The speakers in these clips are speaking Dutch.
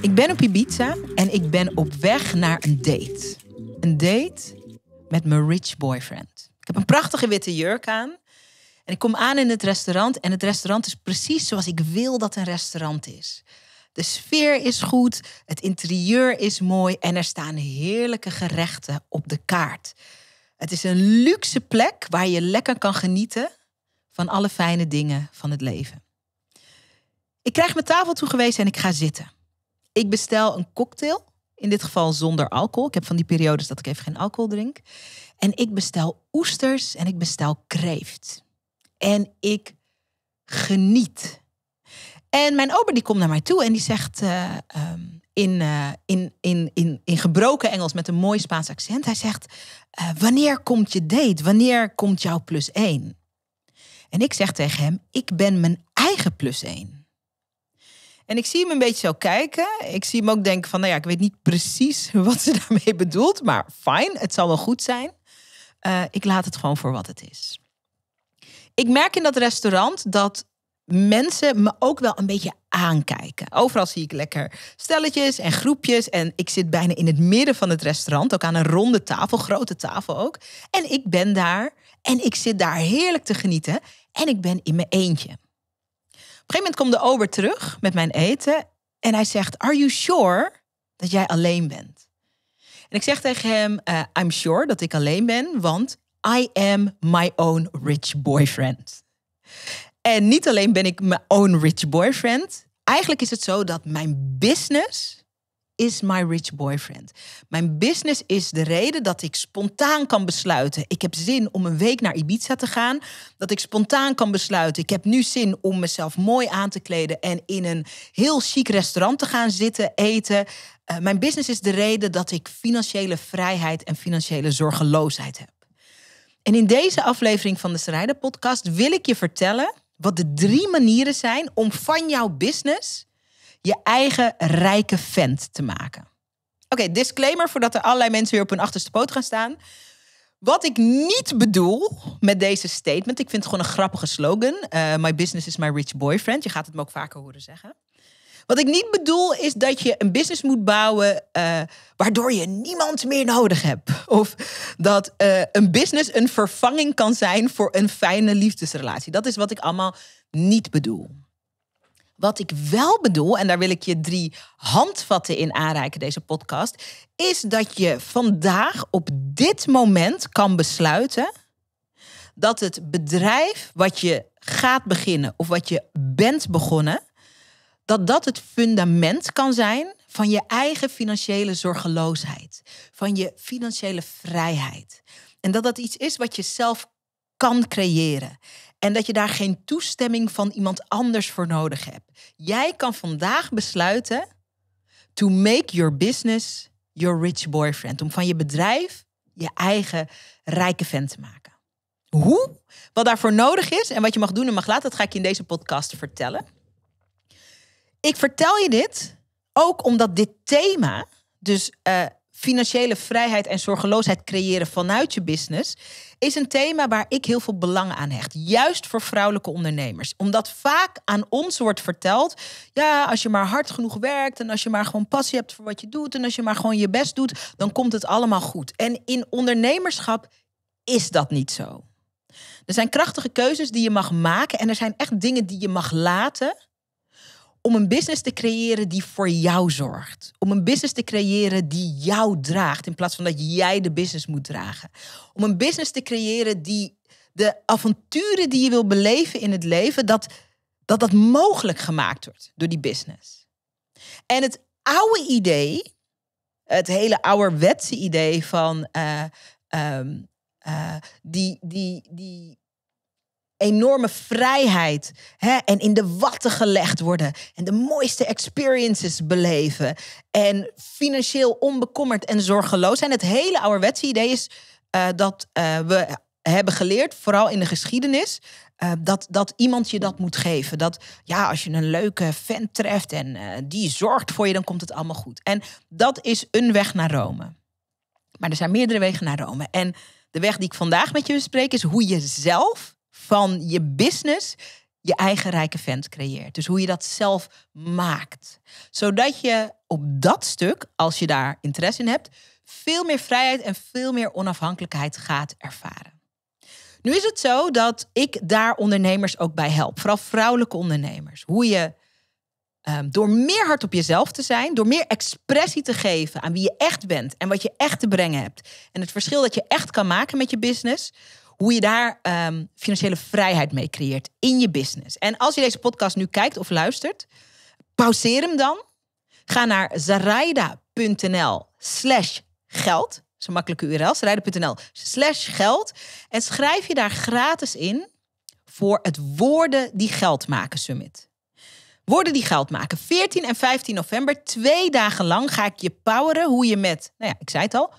Ik ben op Ibiza en ik ben op weg naar een date. Een date met mijn rich boyfriend. Ik heb een prachtige witte jurk aan. En ik kom aan in het restaurant. En het restaurant is precies zoals ik wil dat een restaurant is. De sfeer is goed, het interieur is mooi en er staan heerlijke gerechten op de kaart. Het is een luxe plek waar je lekker kan genieten van alle fijne dingen van het leven. Ik krijg mijn tafel toegewezen en ik ga zitten. Ik bestel een cocktail. In dit geval zonder alcohol. Ik heb van die periodes dat ik even geen alcohol drink. En ik bestel oesters en ik bestel kreeft. En ik geniet. En mijn ober die komt naar mij toe en die zegt eh, ehm, in, eh, in, in, in, in gebroken Engels met een mooi Spaans accent. Hij zegt, eh, wanneer komt je date? Wanneer komt jouw plus één? En ik zeg tegen hem, ik ben mijn eigen plus één. En ik zie hem een beetje zo kijken. Ik zie hem ook denken van, nou ja, ik weet niet precies wat ze daarmee bedoelt, maar fijn, het zal wel goed zijn. Eh, ik laat het gewoon voor wat het is. Ik merk in dat restaurant dat mensen me ook wel een beetje aankijken. Overal zie ik lekker stelletjes en groepjes. En ik zit bijna in het midden van het restaurant, ook aan een ronde tafel, grote tafel ook. En ik ben daar en ik zit daar heerlijk te genieten. En ik ben in mijn eentje een gegeven moment komt de ober terug met mijn eten. En hij zegt, are you sure dat jij alleen bent? En ik zeg tegen hem, eh, I'm sure dat ik alleen ben, want I am my own rich boyfriend. En niet alleen ben ik mijn own rich boyfriend. Eigenlijk is het zo dat mijn business is my rich boyfriend. Mijn business is de reden dat ik spontaan kan besluiten. Ik heb zin om een week naar Ibiza te gaan. Dat ik spontaan kan besluiten. Ik heb nu zin om mezelf mooi aan te kleden en in een heel chic restaurant te gaan zitten, eten. Eh, mijn business is de reden dat ik financiële vrijheid en financiële zorgeloosheid heb. En in deze aflevering van de Sarayda podcast wil ik je vertellen wat de drie manieren zijn om van jouw business je eigen rijke vent te maken. Oké, disclaimer voordat er allerlei mensen weer op hun achterste poot gaan staan. Wat ik niet bedoel met deze statement, ik vind het gewoon een grappige slogan. Eh, my business is my rich boyfriend. Je gaat het me ook vaker horen zeggen. Wat ik niet bedoel is dat je een business moet bouwen eh, waardoor je niemand meer nodig hebt. Of dat eh, een business een vervanging kan zijn voor een fijne liefdesrelatie. Dat is wat ik allemaal niet bedoel. Wat ik wel bedoel, en daar wil ik je drie handvatten in aanreiken, deze podcast, is dat je vandaag op dit moment kan besluiten dat het bedrijf wat je gaat beginnen of wat je bent begonnen, dat dat het fundament kan zijn van je eigen financiële zorgeloosheid, van je financiële vrijheid. En dat dat iets is wat je zelf kan creëren. En dat je daar geen toestemming van iemand anders voor nodig hebt. Jij kan vandaag besluiten to make your business your rich boyfriend. Om van je bedrijf je eigen rijke vent te maken. Hoe? Wat daarvoor nodig is en wat je mag doen en mag laten, dat ga ik je in deze podcast vertellen. Ik vertel je dit ook omdat dit thema, dus eh, financiële vrijheid en zorgeloosheid creëren vanuit je business, is een thema waar ik heel veel belang aan hecht. Juist voor vrouwelijke ondernemers. Omdat vaak aan ons wordt verteld: ja, als je maar hard genoeg werkt en als je maar gewoon passie hebt voor wat je doet en als je maar gewoon je best doet, dan komt het allemaal goed. En in ondernemerschap is dat niet zo. Er zijn krachtige keuzes die je mag maken en er zijn echt dingen die je mag laten om een business te creëren die voor jou zorgt. Om een business te creëren die jou draagt in plaats van dat jij de business moet dragen. Om een business te creëren die de avonturen die je wil beleven in het leven, dat dat, dat mogelijk gemaakt wordt door die business. En het oude idee, het hele ouderwetse idee van eh, ehm, eh, die, die, die enorme vrijheid hè, en in de watten gelegd worden en de mooiste experiences beleven en financieel onbekommerd en zorgeloos zijn. Het hele ouderwetse idee is eh, dat eh, we hebben geleerd, vooral in de geschiedenis, eh, dat, dat iemand je dat moet geven. Dat ja, als je een leuke fan treft en die zorgt voor je, dan komt het allemaal goed. En dat is een weg naar Rome. Maar er zijn meerdere wegen naar Rome. En de weg die ik vandaag met je bespreek is hoe je zelf van je business je eigen rijke vent creëert. Dus hoe je dat zelf maakt. Zodat je op dat stuk, als je daar interesse in hebt, veel meer vrijheid en veel meer onafhankelijkheid gaat ervaren. Nu is het zo dat ik daar ondernemers ook bij help, vooral vrouwelijke ondernemers. Hoe je ehm, door meer hard op jezelf te zijn, door meer expressie te geven aan wie je echt bent en wat je echt te brengen hebt. En het verschil dat je echt kan maken met je business, hoe je daar ehm, financiële vrijheid mee creëert in je business. En als je deze podcast nu kijkt of luistert, pauzeer hem dan. Ga naar zaraida.nl slash geld. Dat is een makkelijke URL. Zaraida.nl slash geld. En schrijf je daar gratis in voor het Woorden die Geld maken Summit. Woorden die geld maken. 14 en 15 november, twee dagen lang, ga ik je poweren hoe je met, nou ja, ik zei het al,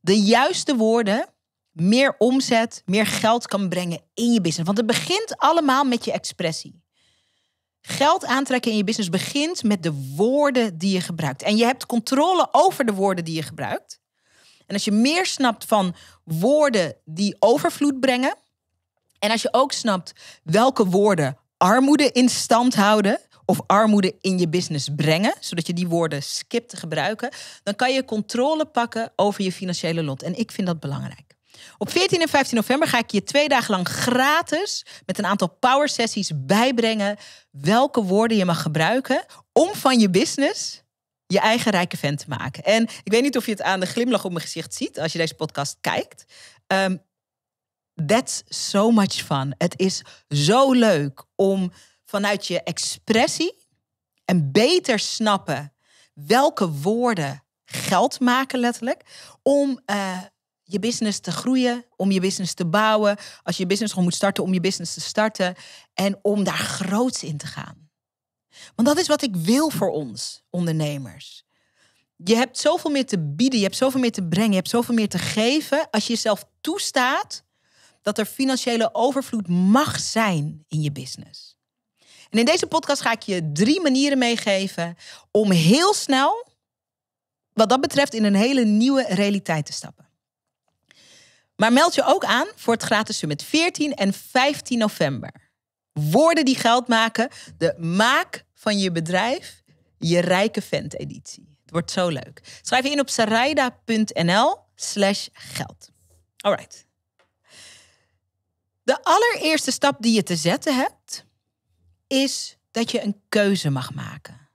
de juiste woorden meer omzet, meer geld kan brengen in je business. Want het begint allemaal met je expressie. Geld aantrekken in je business begint met de woorden die je gebruikt. En je hebt controle over de woorden die je gebruikt. En als je meer snapt van woorden die overvloed brengen. En als je ook snapt welke woorden armoede in stand houden of armoede in je business brengen, zodat je die woorden skipt te gebruiken, dan kan je controle pakken over je financiële lot. En ik vind dat belangrijk. Op 14 en 15 november ga ik je twee dagen lang gratis met een aantal power sessies bijbrengen welke woorden je mag gebruiken om van je business je eigen rijke vent te maken. En ik weet niet of je het aan de glimlach op mijn gezicht ziet als je deze podcast kijkt. Ehm, that's so much fun. Het is zo leuk om vanuit je expressie en beter snappen welke woorden geld maken letterlijk, om eh, je business te groeien, om je business te bouwen. Als je business gewoon moet starten, om je business te starten. En om daar groots in te gaan. Want dat is wat ik wil voor ons, ondernemers. Je hebt zoveel meer te bieden, je hebt zoveel meer te brengen, je hebt zoveel meer te geven. Als je jezelf toestaat dat er financiële overvloed mag zijn in je business. En in deze podcast ga ik je drie manieren meegeven om heel snel, wat dat betreft, in een hele nieuwe realiteit te stappen. Maar meld je ook aan voor het gratis summit 14 en 15 november. Woorden die geld maken. De maak van je bedrijf je rijke vent editie. Het wordt zo leuk. Schrijf je in op saraida.nl slash geld. All right. De allereerste stap die je te zetten hebt, is dat je een keuze mag maken.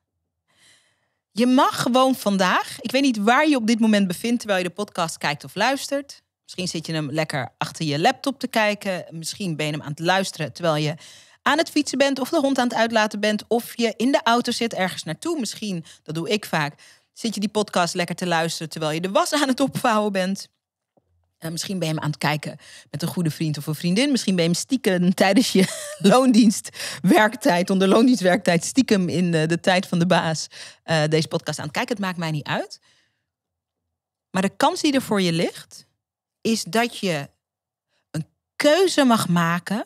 Je mag gewoon vandaag, ik weet niet waar je op dit moment bevindt terwijl je de podcast kijkt of luistert, Misschien zit je hem lekker achter je laptop te kijken. Misschien ben je hem aan het luisteren terwijl je aan het fietsen bent of de hond aan het uitlaten bent. Of je in de auto zit ergens naartoe. Misschien, dat doe ik vaak. Zit je die podcast lekker te luisteren terwijl je de was aan het opvouwen bent. Eh, misschien ben je hem aan het kijken met een goede vriend of een vriendin. Misschien ben je hem stiekem tijdens je loondienstwerktijd, onder loondienstwerktijd, stiekem in de, eh, de tijd van de baas eh, deze podcast aan het kijken. Het maakt mij niet uit. Maar de kans die er voor je ligt, is dat je een keuze mag maken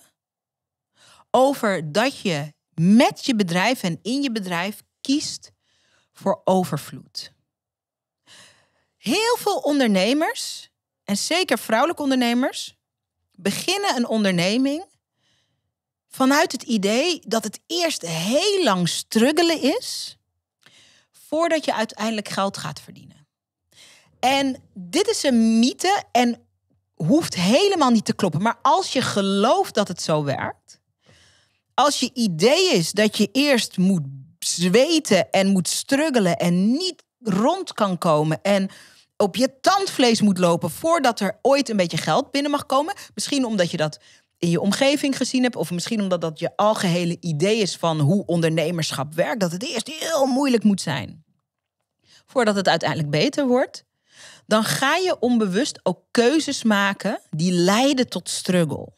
over dat je met je bedrijf en in je bedrijf kiest voor overvloed. Heel veel ondernemers, en zeker vrouwelijke ondernemers, beginnen een onderneming vanuit het idee dat het eerst heel lang struggelen is voordat je uiteindelijk geld gaat verdienen. En dit is een mythe en hoeft helemaal niet te kloppen. Maar als je gelooft dat het zo werkt, als je idee is dat je eerst moet zweten en moet struggelen en niet rond kan komen en op je tandvlees moet lopen voordat er ooit een beetje geld binnen mag komen, misschien omdat je dat in je omgeving gezien hebt, of misschien omdat dat je algehele idee is van hoe ondernemerschap werkt, dat het eerst heel moeilijk moet zijn voordat het uiteindelijk beter wordt dan ga je onbewust ook keuzes maken die leiden tot struggle.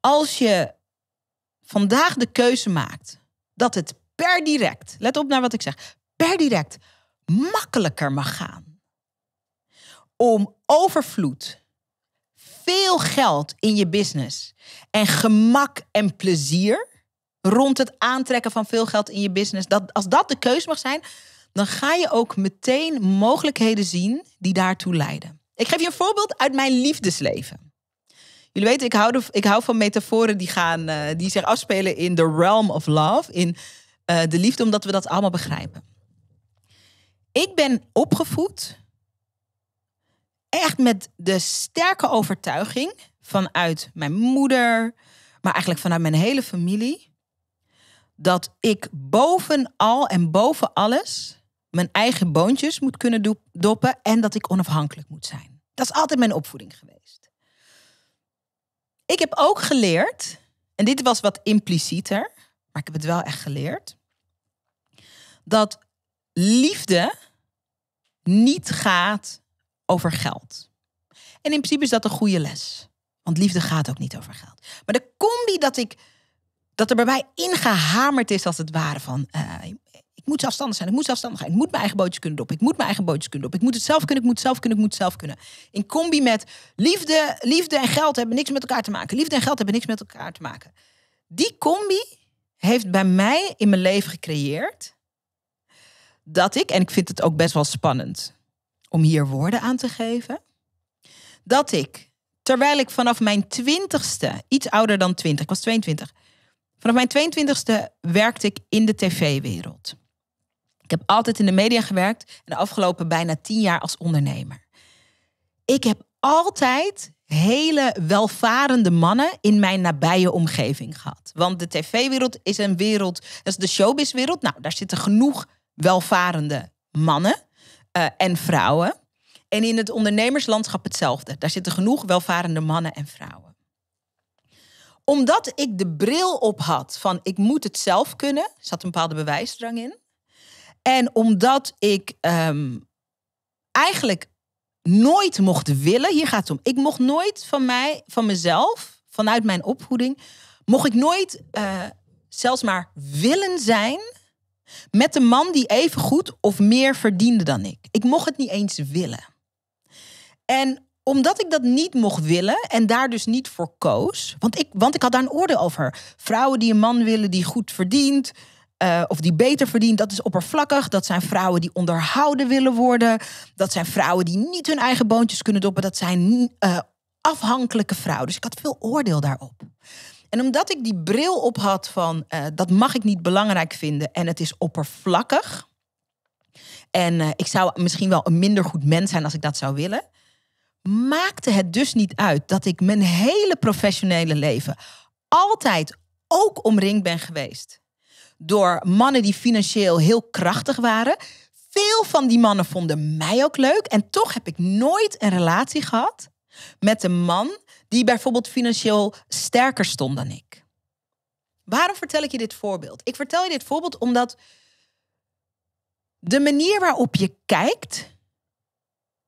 Als je vandaag de keuze maakt dat het per direct, let op naar wat ik zeg, per direct makkelijker mag gaan om overvloed, veel geld in je business en gemak en plezier rond het aantrekken van veel geld in je business, dat, als dat de keuze mag zijn, dan ga je ook meteen mogelijkheden zien die daartoe leiden. Ik geef je een voorbeeld uit mijn liefdesleven. Jullie weten, ik hou, ik hou van metaforen die, gaan, eh, die zich afspelen in the realm of love, in eh, de liefde, omdat we dat allemaal begrijpen. Ik ben opgevoed echt met de sterke overtuiging vanuit mijn moeder, maar eigenlijk vanuit mijn hele familie, dat ik bovenal en boven alles mijn eigen boontjes moet kunnen doppen en dat ik onafhankelijk moet zijn. Dat is altijd mijn opvoeding geweest. Ik heb ook geleerd, en dit was wat implicieter, maar ik heb het wel echt geleerd, dat liefde niet gaat over geld. En in principe is dat een goede les. Want liefde gaat ook niet over geld. Maar de combi dat ik dat er bij mij ingehamerd is als het ware van eh, ik moet zelfstandig zijn. Ik moet zelfstandig zijn. Ik moet mijn eigen bootjes kunnen doppen. Ik moet mijn eigen bootjes kunnen doppen. Ik moet het zelf kunnen. Ik moet zelf kunnen. Ik moet zelf kunnen. In combi met liefde, liefde en geld hebben niks met elkaar te maken. Liefde en geld hebben niks met elkaar te maken. Die combi heeft bij mij in mijn leven gecreëerd dat ik, en ik vind het ook best wel spannend om hier woorden aan te geven, dat ik, terwijl ik vanaf mijn twintigste, iets ouder dan twintig, ik was 22, vanaf mijn 22ste werkte ik in de tv-wereld. Ik heb altijd in de media gewerkt en de afgelopen bijna tien jaar als ondernemer. Ik heb altijd hele welvarende mannen in mijn nabije omgeving gehad. Want de tv-wereld is een wereld, dat is de showbiz-wereld. Nou, daar zitten genoeg welvarende mannen eh, en vrouwen. En in het ondernemerslandschap hetzelfde. Daar zitten genoeg welvarende mannen en vrouwen. Omdat ik de bril op had van ik moet het zelf kunnen, zat een bepaalde bewijsdrang in. En omdat ik ehm, eigenlijk nooit mocht willen, hier gaat het om. Ik mocht nooit van mij, van mezelf, vanuit mijn opvoeding, mocht ik nooit eh, zelfs maar willen zijn met een man die even goed of meer verdiende dan ik. Ik mocht het niet eens willen. En omdat ik dat niet mocht willen en daar dus niet voor koos, want ik, want ik had daar een oordeel over. Vrouwen die een man willen die goed verdient, eh, of die beter verdient, dat is oppervlakkig. Dat zijn vrouwen die onderhouden willen worden. Dat zijn vrouwen die niet hun eigen boontjes kunnen doppen. Dat zijn eh, afhankelijke vrouwen. Dus ik had veel oordeel daarop. En omdat ik die bril op had van eh, dat mag ik niet belangrijk vinden en het is oppervlakkig. En ik zou misschien wel een minder goed mens zijn als ik dat zou willen. Maakte het dus niet uit dat ik mijn hele professionele leven altijd ook omringd ben geweest door mannen die financieel heel krachtig waren. Veel van die mannen vonden mij ook leuk. En toch heb ik nooit een relatie gehad met een man die bijvoorbeeld financieel sterker stond dan ik. Waarom vertel ik je dit voorbeeld? Ik vertel je dit voorbeeld omdat de manier waarop je kijkt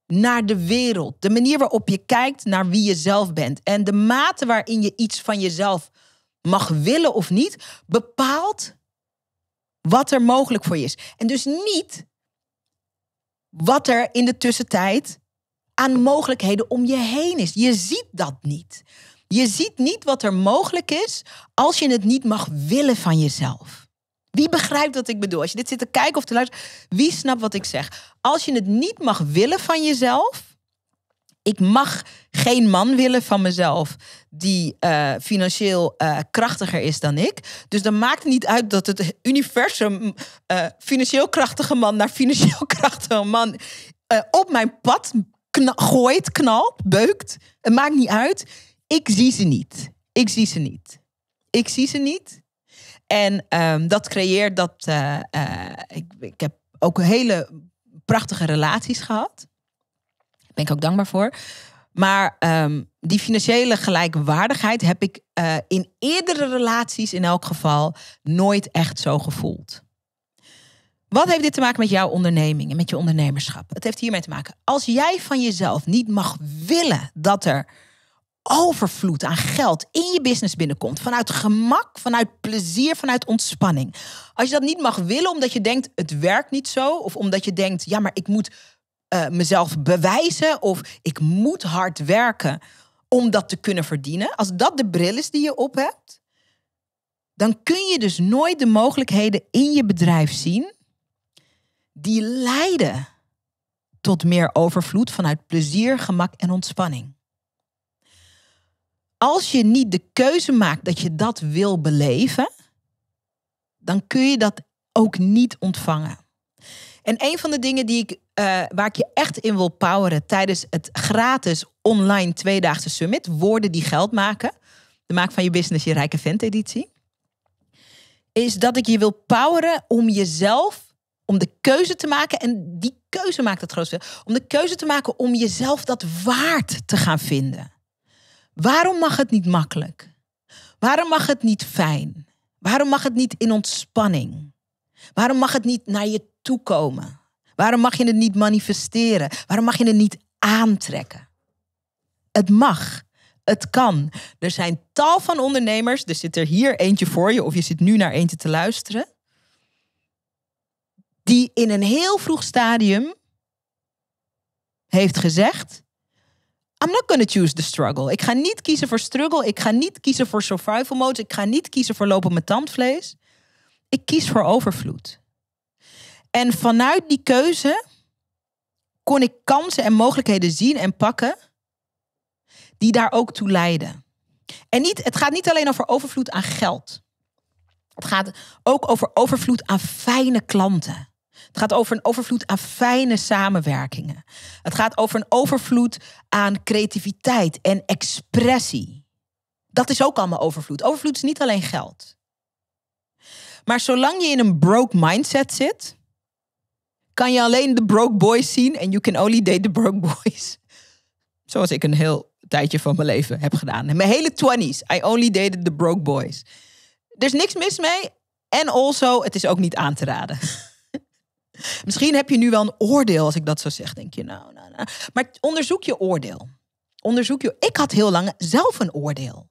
naar de wereld, de manier waarop je kijkt naar wie je zelf bent en de mate waarin je iets van jezelf mag willen of niet, bepaalt wat er mogelijk voor je is. En dus niet wat er in de tussentijd aan mogelijkheden om je heen is. Je ziet dat niet. Je ziet niet wat er mogelijk is als je het niet mag willen van jezelf. Wie begrijpt wat ik bedoel? Als je dit zit te kijken of te luisteren, wie snapt wat ik zeg? Als je het niet mag willen van jezelf, ik mag geen man willen van mezelf die eh, financieel eh, krachtiger is dan ik. Dus dan maakt het niet uit dat het universum eh, financieel krachtige man naar financieel krachtige man op mijn pad gooit, knalt, beukt. Het maakt niet uit. Ik zie ze niet. Ik zie ze niet. Ik zie ze niet. En ehm, dat creëert dat. Ik, ik heb ook hele prachtige relaties gehad ben ik ook dankbaar voor. Maar ehm, die financiële gelijkwaardigheid heb ik eh, in eerdere relaties in elk geval nooit echt zo gevoeld. Wat heeft dit te maken met jouw onderneming en met je ondernemerschap? Het heeft hiermee te maken. Als jij van jezelf niet mag willen dat er overvloed aan geld in je business binnenkomt, vanuit gemak, vanuit plezier, vanuit ontspanning. Als je dat niet mag willen omdat je denkt het werkt niet zo, of omdat je denkt ja, maar ik moet eh, mezelf bewijzen of ik moet hard werken om dat te kunnen verdienen. Als dat de bril is die je op hebt, dan kun je dus nooit de mogelijkheden in je bedrijf zien die leiden tot meer overvloed vanuit plezier, gemak en ontspanning. Als je niet de keuze maakt dat je dat wil beleven, dan kun je dat ook niet ontvangen. En een van de dingen die ik eh, waar ik je echt in wil poweren tijdens het gratis online tweedaagse summit. Woorden die geld maken. De maak van je business je rijke vent editie. Is dat ik je wil poweren om jezelf, om de keuze te maken. En die keuze maakt het grootste. Om de keuze te maken om jezelf dat waard te gaan vinden. Waarom mag het niet makkelijk? Waarom mag het niet fijn? Waarom mag het niet in ontspanning? Waarom mag het niet naar je toe komen? Waarom mag je het niet manifesteren? Waarom mag je het niet aantrekken? Het mag. Het kan. Er zijn tal van ondernemers. Er zit er hier eentje voor je, of je zit nu naar eentje te luisteren. Die in een heel vroeg stadium heeft gezegd: I'm not gonna choose the struggle. Ik ga niet kiezen voor struggle. Ik ga niet kiezen voor survival mode. Ik ga niet kiezen voor lopen met tandvlees. Ik kies voor overvloed. En vanuit die keuze kon ik kansen en mogelijkheden zien en pakken die daar ook toe leiden. En niet, het gaat niet alleen over overvloed aan geld. Het gaat ook over overvloed aan fijne klanten. Het gaat over een overvloed aan fijne samenwerkingen. Het gaat over een overvloed aan creativiteit en expressie. Dat is ook allemaal overvloed. Overvloed is niet alleen geld. Maar zolang je in een broke mindset zit, kan je alleen de broke boys zien en you can only date the broke boys. Zoals ik een heel tijdje van mijn leven heb gedaan. In mijn hele twenties, I only dated the broke boys. Er is niks mis mee en also, het is ook niet aan te raden. Misschien heb je nu wel een oordeel als ik dat zo zeg. Denk je, nou, nou, nou. Maar onderzoek je oordeel. Onderzoek je. Ik had heel lang zelf een oordeel.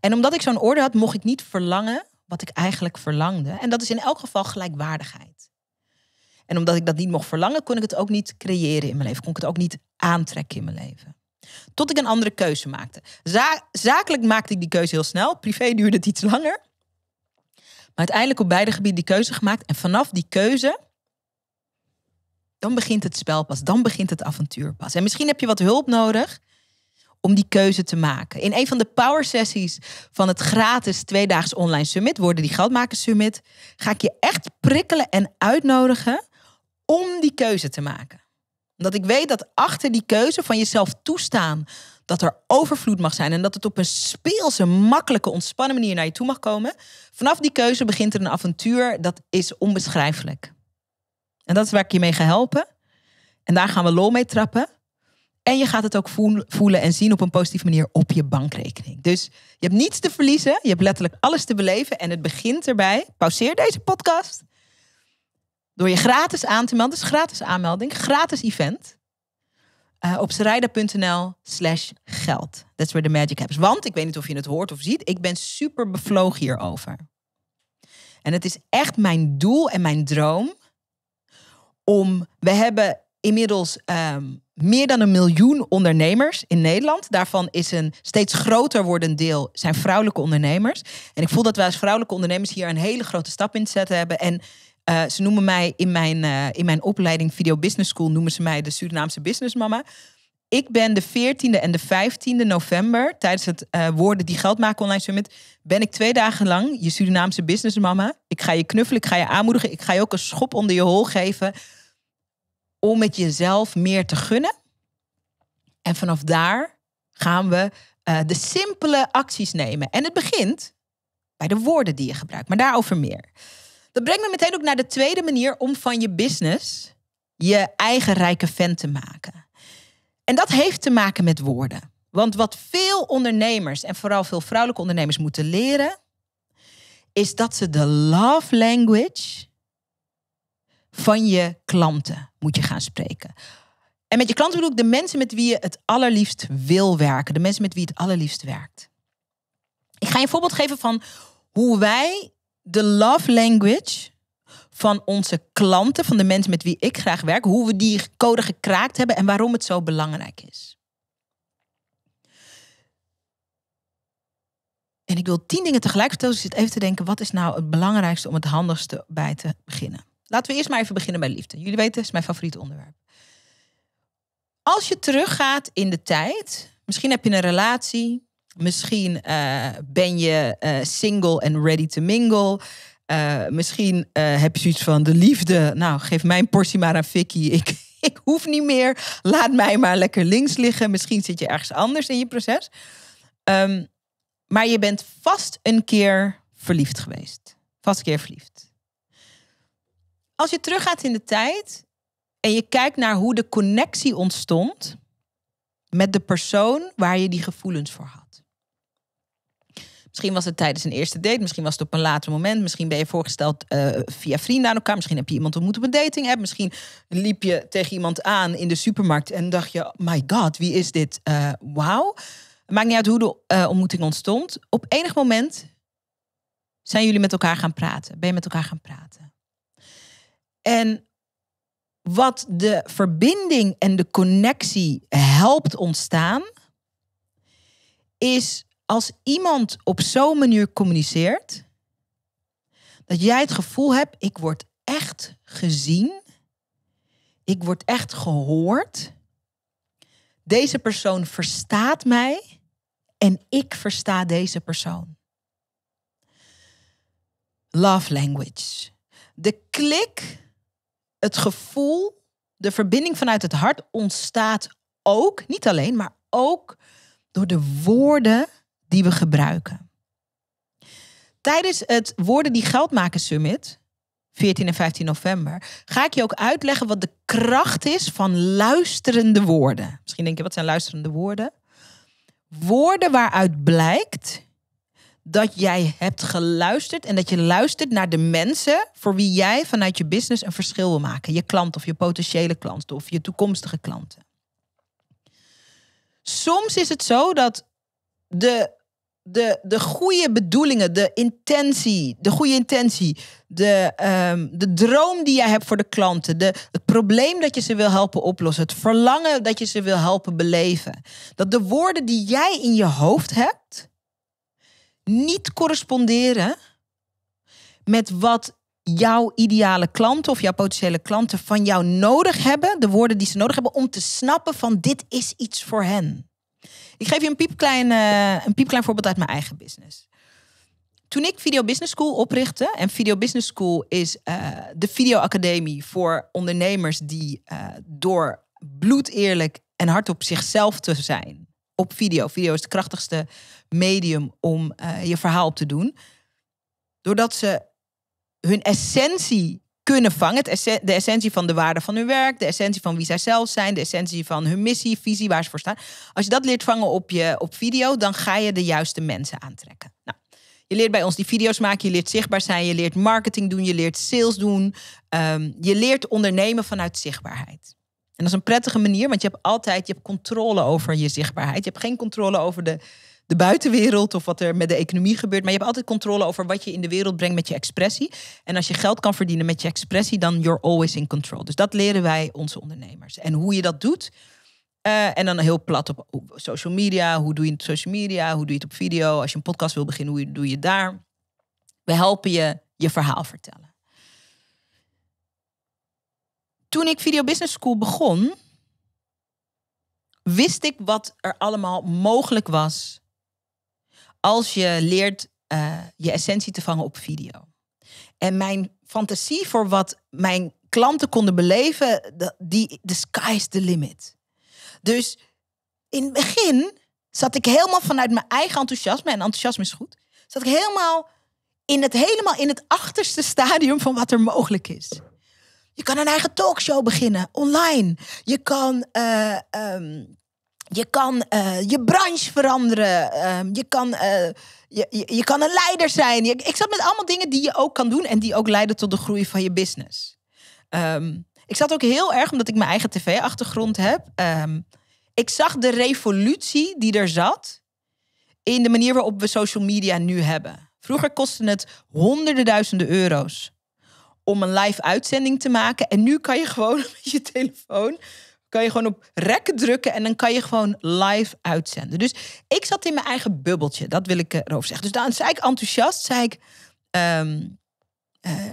En omdat ik zo'n oordeel had, mocht ik niet verlangen wat ik eigenlijk verlangde. En dat is in elk geval gelijkwaardigheid. En omdat ik dat niet mocht verlangen, kon ik het ook niet creëren in mijn leven. Kon ik het ook niet aantrekken in mijn leven. Tot ik een andere keuze maakte. zakelijk maakte ik die keuze heel snel. Privé duurde het iets langer. Maar uiteindelijk op beide gebieden die keuze gemaakt. En vanaf die keuze, dan begint het spel pas. Dan begint het avontuur pas. En misschien heb je wat hulp nodig om die keuze te maken. In een van de power sessies van het gratis tweedaags online summit, Worden die geldmakers Summit, ga ik je echt prikkelen en uitnodigen om die keuze te maken. Omdat ik weet dat achter die keuze van jezelf toestaan dat er overvloed mag zijn en dat het op een speelse, makkelijke, ontspannen manier naar je toe mag komen. Vanaf die keuze begint er een avontuur dat is onbeschrijfelijk. En dat is waar ik je mee ga helpen. En daar gaan we lol mee trappen. En je gaat het ook voelen en zien op een positieve manier op je bankrekening. Dus je hebt niets te verliezen. Je hebt letterlijk alles te beleven. En het begint erbij. Pauzeer deze podcast. Door je gratis aan te melden, dus gratis aanmelding, gratis event. Eh, op sarayda.nl slash geld. That's where the magic happens. Want, ik weet niet of je het hoort of ziet, ik ben super bevlogen hierover. En het is echt mijn doel en mijn droom om... We hebben inmiddels ehm, meer dan een miljoen ondernemers in Nederland. Daarvan is een steeds groter wordend deel zijn vrouwelijke ondernemers. En ik voel dat wij als vrouwelijke ondernemers hier een hele grote stap in te zetten hebben. En eh, ze noemen mij in mijn, eh, in mijn opleiding Video Business School, noemen ze mij de Surinaamse businessmama. Ik ben de 14e en de 15e november, tijdens het eh, Woorden die Geld maken online summit, ben ik twee dagen lang je Surinaamse businessmama. Ik ga je knuffelen, ik ga je aanmoedigen, ik ga je ook een schop onder je hol geven om het jezelf meer te gunnen. En vanaf daar gaan we de simpele acties nemen. En het begint bij de woorden die je gebruikt, maar daarover meer. Dat brengt me meteen ook naar de tweede manier om van je business je eigen rijke fan te maken. En dat heeft te maken met woorden. Want wat veel ondernemers en vooral veel vrouwelijke ondernemers moeten leren, is dat ze de love language van je klanten moet je gaan spreken. En met je klanten bedoel ik de mensen met wie je het allerliefst wil werken, de mensen met wie het allerliefst werkt. Ik ga je een voorbeeld geven van hoe wij de love language van onze klanten, van de mensen met wie ik graag werk, hoe we die code gekraakt hebben en waarom het zo belangrijk is. En ik wil tien dingen tegelijk vertellen. Dus zit even te denken, wat is nou het belangrijkste om het handigste bij te beginnen? Laten we eerst maar even beginnen bij liefde. Jullie weten, het is mijn favoriete onderwerp. Als je teruggaat in de tijd, misschien heb je een relatie, Misschien eh, ben je eh, single en ready to mingle. Eh, misschien heb je zoiets van de liefde. Nou, geef mijn portie maar aan Vicky. Ik, ik hoef niet meer. Laat mij maar lekker links liggen. Misschien zit je ergens anders in je proces. Ehm, maar je bent vast een keer verliefd geweest. Vast een keer verliefd. Als je teruggaat in de tijd en je kijkt naar hoe de connectie ontstond met de persoon waar je die gevoelens voor had. Misschien was het tijdens een eerste date, misschien was het op een later moment. Misschien ben je voorgesteld eh, via vrienden aan elkaar. Misschien heb je iemand ontmoet op een dating app. Misschien liep je tegen iemand aan in de supermarkt en dacht je: oh My god, wie is dit? Uh, Wauw. Maakt niet uit hoe de eh, ontmoeting ontstond. Op enig moment zijn jullie met elkaar gaan praten. Ben je met elkaar gaan praten. En wat de verbinding en de connectie helpt ontstaan, is als iemand op zo'n manier communiceert, dat jij het gevoel hebt, ik word echt gezien, ik word echt gehoord, deze persoon verstaat mij en ik versta deze persoon. Love language. De klik, het gevoel, de verbinding vanuit het hart ontstaat ook, niet alleen, maar ook door de woorden die we gebruiken. Tijdens het Woorden die Geld maken Summit, 14 en 15 november, ga ik je ook uitleggen wat de kracht is van luisterende woorden. Misschien denk je, wat zijn luisterende woorden? Woorden waaruit blijkt dat jij hebt geluisterd en dat je luistert naar de mensen voor wie jij vanuit je business een verschil wil maken. Je klant of je potentiële klant of je toekomstige klanten. Soms is het zo dat de, de, de goede bedoelingen, de intentie, de goede intentie, de, ehm, de droom die jij hebt voor de klanten, de, het probleem dat je ze wil helpen oplossen, het verlangen dat je ze wil helpen beleven, dat de woorden die jij in je hoofd hebt niet corresponderen met wat jouw ideale klanten of jouw potentiële klanten van jou nodig hebben, de woorden die ze nodig hebben om te snappen van dit is iets voor hen. Ik geef je een piepklein, eh, een piepklein voorbeeld uit mijn eigen business. Toen ik Video Business School oprichtte, en Video Business School is uh, de videoacademie voor ondernemers die eh, door bloed eerlijk en hard op zichzelf te zijn op video. Video is het krachtigste medium om je verhaal op te doen. Doordat ze hun essentie kunnen vangen. de essentie van de waarde van hun werk, de essentie van wie zij zelf zijn, de essentie van hun missie, visie, waar ze voor staan. Als je dat leert vangen op, je, op video, dan ga je de juiste mensen aantrekken. Nou, je leert bij ons die video's maken, je leert zichtbaar zijn, je leert marketing doen, je leert sales doen. Ehm, je leert ondernemen vanuit zichtbaarheid. En dat is een prettige manier, want je hebt altijd je hebt controle over je zichtbaarheid. Je hebt geen controle over de de buitenwereld of wat er met de economie gebeurt. Maar je hebt altijd controle over wat je in de wereld brengt met je expressie. En als je geld kan verdienen met je expressie, dan you're always in control. Dus dat leren wij onze ondernemers. En hoe je dat doet. Eh, en dan heel plat op social media. Hoe doe je het op social media? Hoe doe je het op video? Als je een podcast wil beginnen, hoe doe je daar? We helpen je je verhaal vertellen. Toen ik Video Business School begon, wist ik wat er allemaal mogelijk was als je leert eh, je essentie te vangen op video. En mijn fantasie voor wat mijn klanten konden beleven, die, the sky is the limit. Dus in het begin zat ik helemaal vanuit mijn eigen enthousiasme, en enthousiasme is goed, zat ik helemaal in het, helemaal in het achterste stadium van wat er mogelijk is. Je kan een eigen talkshow beginnen, online. Je kan eh, ehm, je kan eh, je branche veranderen. Ehm, je, kan, eh, je, je, kan een leider zijn. ik zat met allemaal dingen die je ook kan doen en die ook leiden tot de groei van je business. Ehm, ik zat ook heel erg, omdat ik mijn eigen tv-achtergrond heb. Ehm, ik zag de revolutie die er zat in de manier waarop we social media nu hebben. Vroeger kostte het honderden duizenden euro's om een live uitzending te maken. En nu kan je gewoon met je telefoon kan je gewoon op rekken drukken en dan kan je gewoon live uitzenden. Dus ik zat in mijn eigen bubbeltje, dat wil ik eh, erover zeggen. Dus dan zei ik enthousiast, zei ik... Ehm, eh,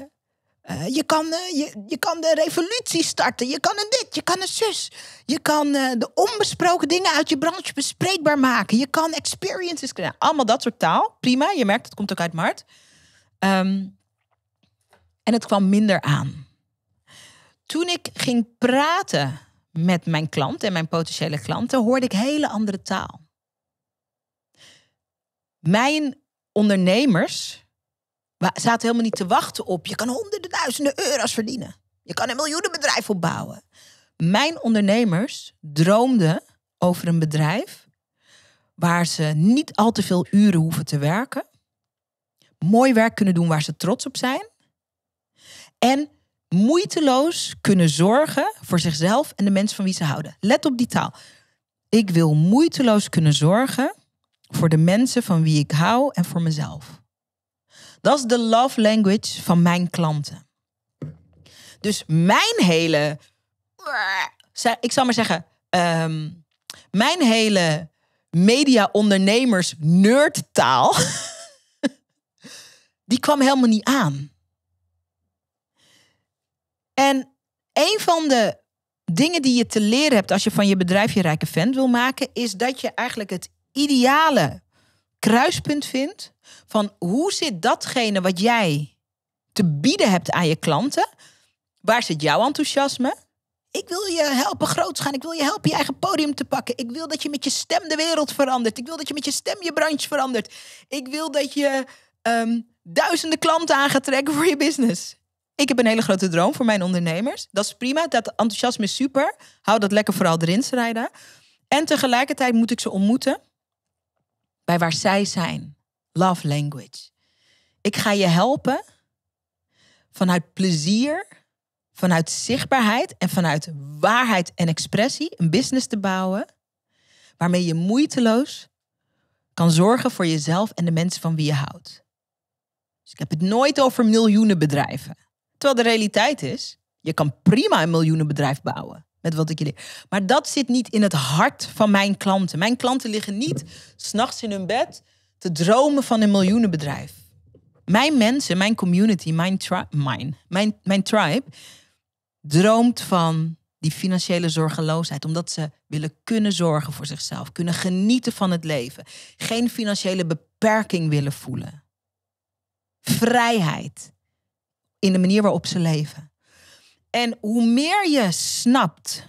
eh, je, kan, je, je kan de revolutie starten. Je kan een dit, je kan een zus. Je kan de onbesproken dingen uit je branche bespreekbaar maken. Je kan experiences krijgen. Nou, allemaal dat soort taal. Prima, je merkt, het komt ook uit Maart. Ehm, en het kwam minder aan. Toen ik ging praten met mijn klant en mijn potentiële klanten, hoorde ik hele andere taal. Mijn ondernemers zaten helemaal niet te wachten op: je kan honderden duizenden euro's verdienen. Je kan een miljoenenbedrijf opbouwen. Mijn ondernemers droomden over een bedrijf waar ze niet al te veel uren hoeven te werken, mooi werk kunnen doen waar ze trots op zijn en moeiteloos kunnen zorgen voor zichzelf en de mensen van wie ze houden. Let op die taal. Ik wil moeiteloos kunnen zorgen voor de mensen van wie ik hou en voor mezelf. Dat is de love language van mijn klanten. Dus mijn hele, ik zal maar zeggen, ehm, mijn hele media-ondernemers nerdtaal, die kwam helemaal niet aan. En een van de dingen die je te leren hebt als je van je bedrijf je rijke vent wil maken, is dat je eigenlijk het ideale kruispunt vindt van hoe zit datgene wat jij te bieden hebt aan je klanten, waar zit jouw enthousiasme? Ik wil je helpen groot gaan. Ik wil je helpen je eigen podium te pakken. Ik wil dat je met je stem de wereld verandert. Ik wil dat je met je stem je branche verandert. Ik wil dat je ehm, duizenden klanten aan gaat trekken voor je business. Ik heb een hele grote droom voor mijn ondernemers. Dat is prima. Dat enthousiasme is super. Hou dat lekker vooral erin rijden. En tegelijkertijd moet ik ze ontmoeten bij waar zij zijn. Love language. Ik ga je helpen vanuit plezier, vanuit zichtbaarheid en vanuit waarheid en expressie een business te bouwen waarmee je moeiteloos kan zorgen voor jezelf en de mensen van wie je houdt. Dus ik heb het nooit over miljoenen bedrijven wel de realiteit is, je kan prima een miljoenenbedrijf bouwen met wat ik je leer. Maar dat zit niet in het hart van mijn klanten. Mijn klanten liggen niet s'nachts in hun bed te dromen van een miljoenenbedrijf. Mijn mensen, mijn community, mijn, mijn, mijn tribe droomt van die financiële zorgeloosheid. Omdat ze willen kunnen zorgen voor zichzelf, kunnen genieten van het leven. Geen financiële beperking willen voelen. Vrijheid in de manier waarop ze leven. En hoe meer je snapt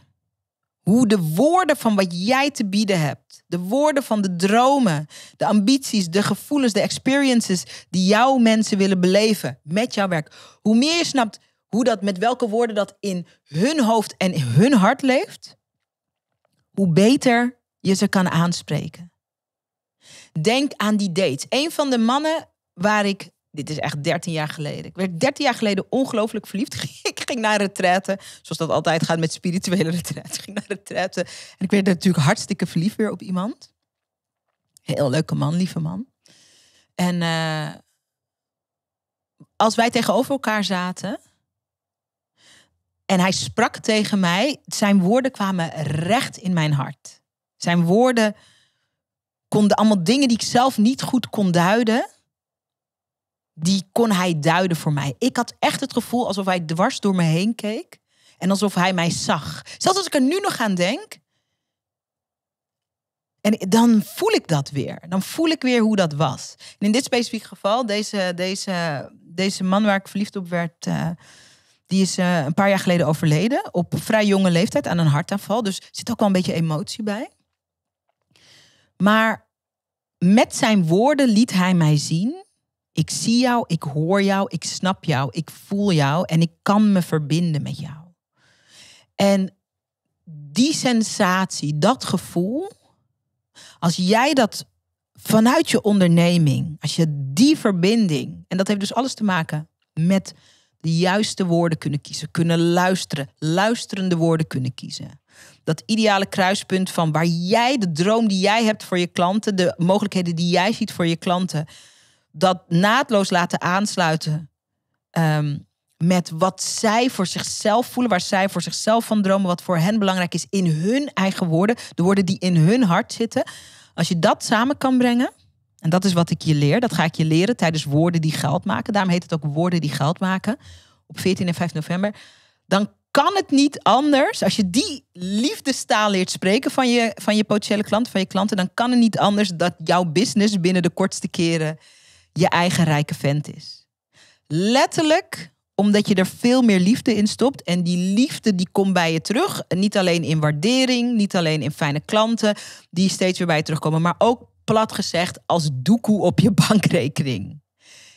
hoe de woorden van wat jij te bieden hebt, de woorden van de dromen, de ambities, de gevoelens, de experiences die jouw mensen willen beleven met jouw werk, hoe meer je snapt hoe dat met welke woorden dat in hun hoofd en in hun hart leeft, hoe beter je ze kan aanspreken. Denk aan die dates. Een van de mannen waar ik dit is echt 13 jaar geleden. Ik werd 13 jaar geleden ongelooflijk verliefd. ik ging naar retraite, zoals dat altijd gaat met spirituele retraite. Ik ging naar retraite en ik werd natuurlijk hartstikke verliefd weer op iemand. Heel leuke man, lieve man. En eh, als wij tegenover elkaar zaten en hij sprak tegen mij, zijn woorden kwamen recht in mijn hart. Zijn woorden konden allemaal dingen die ik zelf niet goed kon duiden die kon hij duiden voor mij. Ik had echt het gevoel alsof hij dwars door me heen keek. En alsof hij mij zag. Zelfs als ik er nu nog aan denk. En dan voel ik dat weer. Dan voel ik weer hoe dat was. En in dit specifieke geval, deze, deze, deze man waar ik verliefd op werd. Eh, die is eh, een paar jaar geleden overleden. Op vrij jonge leeftijd aan een hartaanval. Dus er zit ook wel een beetje emotie bij. Maar met zijn woorden liet hij mij zien ik zie jou, ik hoor jou, ik snap jou, ik voel jou en ik kan me verbinden met jou. En die sensatie, dat gevoel, als jij dat vanuit je onderneming, als je die verbinding, en dat heeft dus alles te maken met de juiste woorden kunnen kiezen, kunnen luisteren, luisterende woorden kunnen kiezen. Dat ideale kruispunt van waar jij de droom die jij hebt voor je klanten, de mogelijkheden die jij ziet voor je klanten, dat naadloos laten aansluiten ehm, met wat zij voor zichzelf voelen, waar zij voor zichzelf van dromen, wat voor hen belangrijk is in hun eigen woorden, de woorden die in hun hart zitten. Als je dat samen kan brengen, en dat is wat ik je leer, dat ga ik je leren tijdens woorden die geld maken, daarom heet het ook woorden die geld maken, op 14 en 5 november, dan kan het niet anders. Als je die liefdestaal leert spreken van je, van je potentiële klanten, van je klanten, dan kan het niet anders dat jouw business binnen de kortste keren je eigen rijke vent is. Letterlijk omdat je er veel meer liefde in stopt. En die liefde die komt bij je terug. Niet alleen in waardering, niet alleen in fijne klanten die steeds weer bij je terugkomen. Maar ook plat gezegd als doekoe op je bankrekening.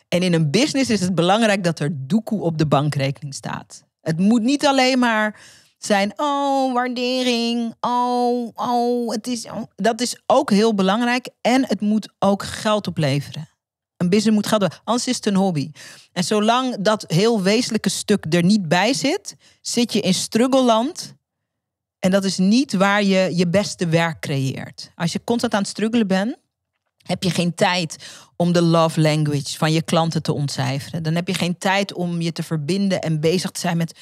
En in een business is het belangrijk dat er doekoe op de bankrekening staat. Het moet niet alleen maar zijn, oh, waardering, oh, oh, het is, oh. dat is ook heel belangrijk. En het moet ook geld opleveren. Een business moet gaan doen. Anders is het een hobby. En zolang dat heel wezenlijke stuk er niet bij zit, zit je in struggelland. En dat is niet waar je je beste werk creëert. Als je constant aan het struggelen bent, heb je geen tijd om de love language van je klanten te ontcijferen. Dan heb je geen tijd om je te verbinden en bezig te zijn met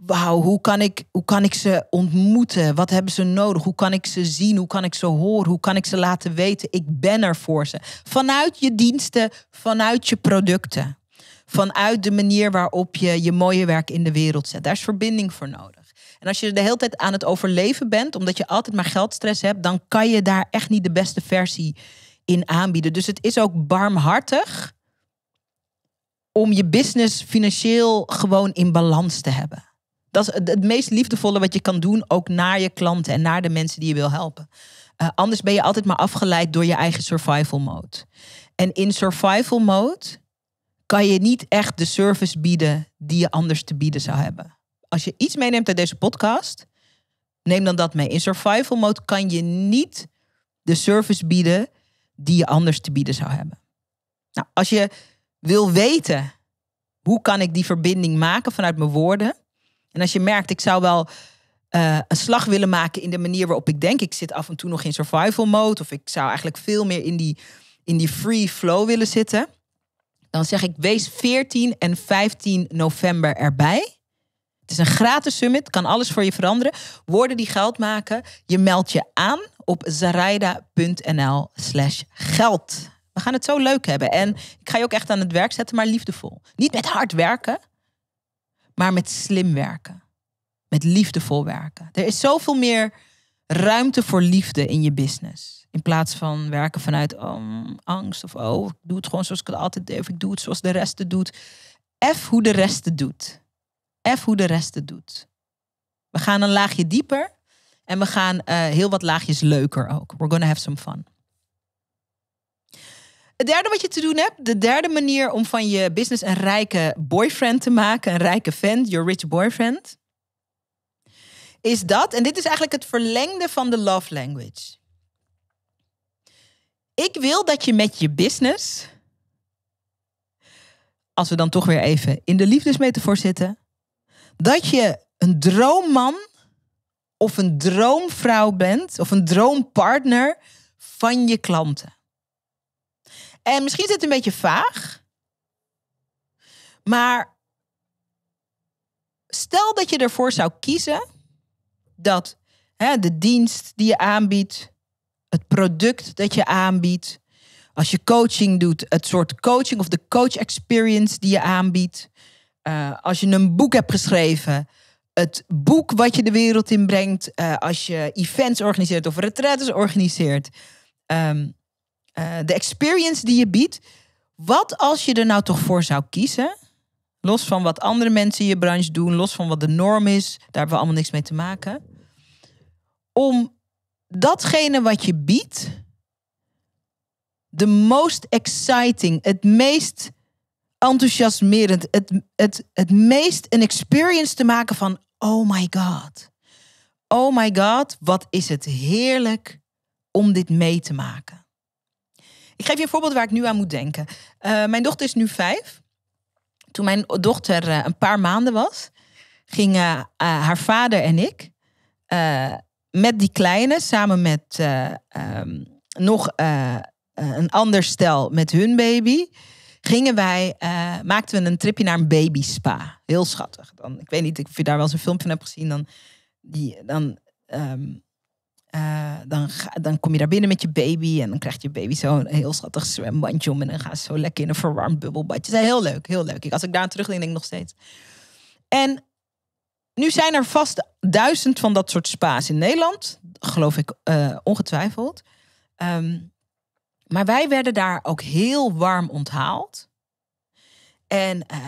wauw, hoe, kan ik, hoe kan ik ze ontmoeten? Wat hebben ze nodig? Hoe kan ik ze zien? Hoe kan ik ze horen? Hoe kan ik ze laten weten? Ik ben er voor ze. Vanuit je diensten, vanuit je producten. Vanuit de manier waarop je je mooie werk in de wereld zet. Daar is verbinding voor nodig. En als je de hele tijd aan het overleven bent, omdat je altijd maar geldstress hebt, dan kan je daar echt niet de beste versie in aanbieden. Dus het is ook barmhartig om je business financieel gewoon in balans te hebben. Dat is het, meest liefdevolle wat je kan doen, ook naar je klanten en naar de mensen die je wil helpen. Eh, anders ben je altijd maar afgeleid door je eigen survival mode. En in survival mode kan je niet echt de service bieden die je anders te bieden zou hebben. Als je iets meeneemt uit deze podcast, neem dan dat mee. In survival mode kan je niet de service bieden die je anders te bieden zou hebben. Nou, als je wil weten hoe kan ik die verbinding maken vanuit mijn woorden, en als je merkt, ik zou wel eh, een slag willen maken in de manier waarop ik denk. Ik zit af en toe nog in survival mode. Of ik zou eigenlijk veel meer in die, in die free flow willen zitten. Dan zeg ik, wees 14 en 15 november erbij. Het is een gratis summit, kan alles voor je veranderen. Woorden die geld maken, je meldt je aan op zaraida.nl slash geld. We gaan het zo leuk hebben. En ik ga je ook echt aan het werk zetten, maar liefdevol. Niet met hard werken, maar met slim werken. Met liefdevol werken. Er is zoveel meer ruimte voor liefde in je business. In plaats van werken vanuit oh, angst of oh, ik doe het gewoon zoals ik het altijd deed. Of ik doe het zoals de rest het doet. F hoe de rest het doet. F hoe de rest het doet. We gaan een laagje dieper en we gaan eh, heel wat laagjes leuker ook. We're gonna have some fun. Het derde wat je te doen hebt, de derde manier om van je business een rijke boyfriend te maken, een rijke fan, your rich boyfriend, is dat, en dit is eigenlijk het verlengde van de love language. Ik wil dat je met je business, als we dan toch weer even in de liefdesmetafoor zitten, dat je een droomman of een droomvrouw bent of een droompartner van je klanten. En misschien is het een beetje vaag. Maar stel dat je ervoor zou kiezen dat hè, de dienst die je aanbiedt, het product dat je aanbiedt, als je coaching doet, het soort coaching of de coach experience die je aanbiedt, eh, als je een boek hebt geschreven, het boek wat je de wereld in brengt, eh, als je events organiseert of retraites organiseert. Um, eh, de experience die je biedt. Wat als je er nou toch voor zou kiezen? Los van wat andere mensen in je branche doen, los van wat de norm is, daar hebben we allemaal niks mee te maken. Om datgene wat je biedt, de most exciting, het meest enthousiasmerend, het, het, het meest een experience te maken van, oh my god, oh my god, wat is het heerlijk om dit mee te maken. Ik geef je een voorbeeld waar ik nu aan moet denken. Eh, mijn dochter is nu vijf. Toen mijn dochter eh, een paar maanden was, gingen eh, haar vader en ik met die kleine samen met ehm, nog een ander stel met hun baby gingen wij, maakten we een tripje naar een babyspa. Heel schattig. Dan, ik weet niet of je daar wel eens een filmpje van hebt gezien. Dan, die, dan ehm, uh, dan, dan kom je daar binnen met je baby. En dan krijgt je baby zo'n heel schattig zwembandje om. En dan gaat ze zo lekker in een verwarmd bubbelbadje. Dat is heel leuk, heel leuk. Ik, als ik daar aan terugdenk, denk nog steeds. En nu zijn er vast duizend van dat soort spa's in Nederland. Geloof ik eh, ongetwijfeld. Ehm, maar wij werden daar ook heel warm onthaald. En uh,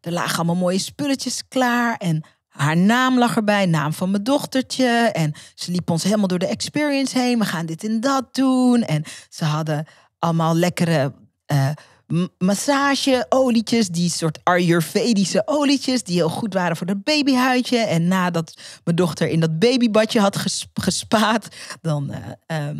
er lagen allemaal mooie spulletjes klaar. En haar naam lag erbij, naam van mijn dochtertje. En ze liep ons helemaal door de experience heen. We gaan dit en dat doen. En ze hadden allemaal lekkere uh, massageolietjes. Die soort Ayurvedische olietjes. Die heel goed waren voor het babyhuidje. En nadat mijn dochter in dat babybadje had gespaat, dan. Eh, ehm,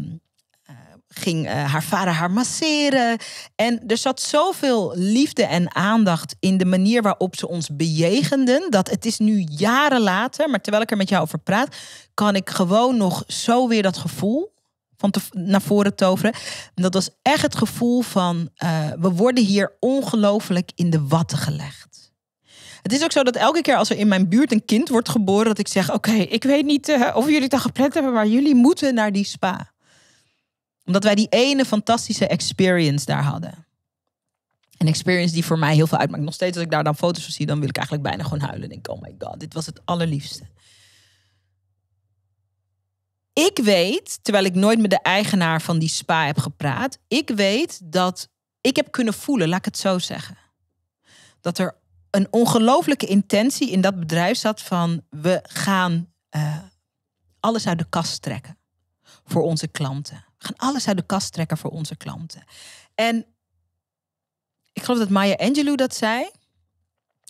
ging eh, haar vader haar masseren. En er zat zoveel liefde en aandacht in de manier waarop ze ons bejegenden. Dat het is nu jaren later, maar terwijl ik er met jou over praat, kan ik gewoon nog zo weer dat gevoel van te, naar voren toveren. dat was echt het gevoel van eh, we worden hier ongelooflijk in de watten gelegd. Het is ook zo dat elke keer als er in mijn buurt een kind wordt geboren, dat ik zeg: Oké, ik weet niet eh, of jullie het al gepland hebben, maar jullie moeten naar die spa omdat wij die ene fantastische experience daar hadden. Een experience die voor mij heel veel uitmaakt. Nog steeds als ik daar dan foto's van zie, dan wil ik eigenlijk bijna gewoon huilen. Denk, oh my god, dit was het allerliefste. Ik weet, terwijl ik nooit met de eigenaar van die spa heb gepraat, ik weet dat ik heb kunnen voelen, laat ik het zo zeggen. Dat er een ongelooflijke intentie in dat bedrijf zat van we gaan eh, alles uit de kast trekken voor onze klanten. We gaan alles uit de kast trekken voor onze klanten. En ik geloof dat Maya Angelou dat zei.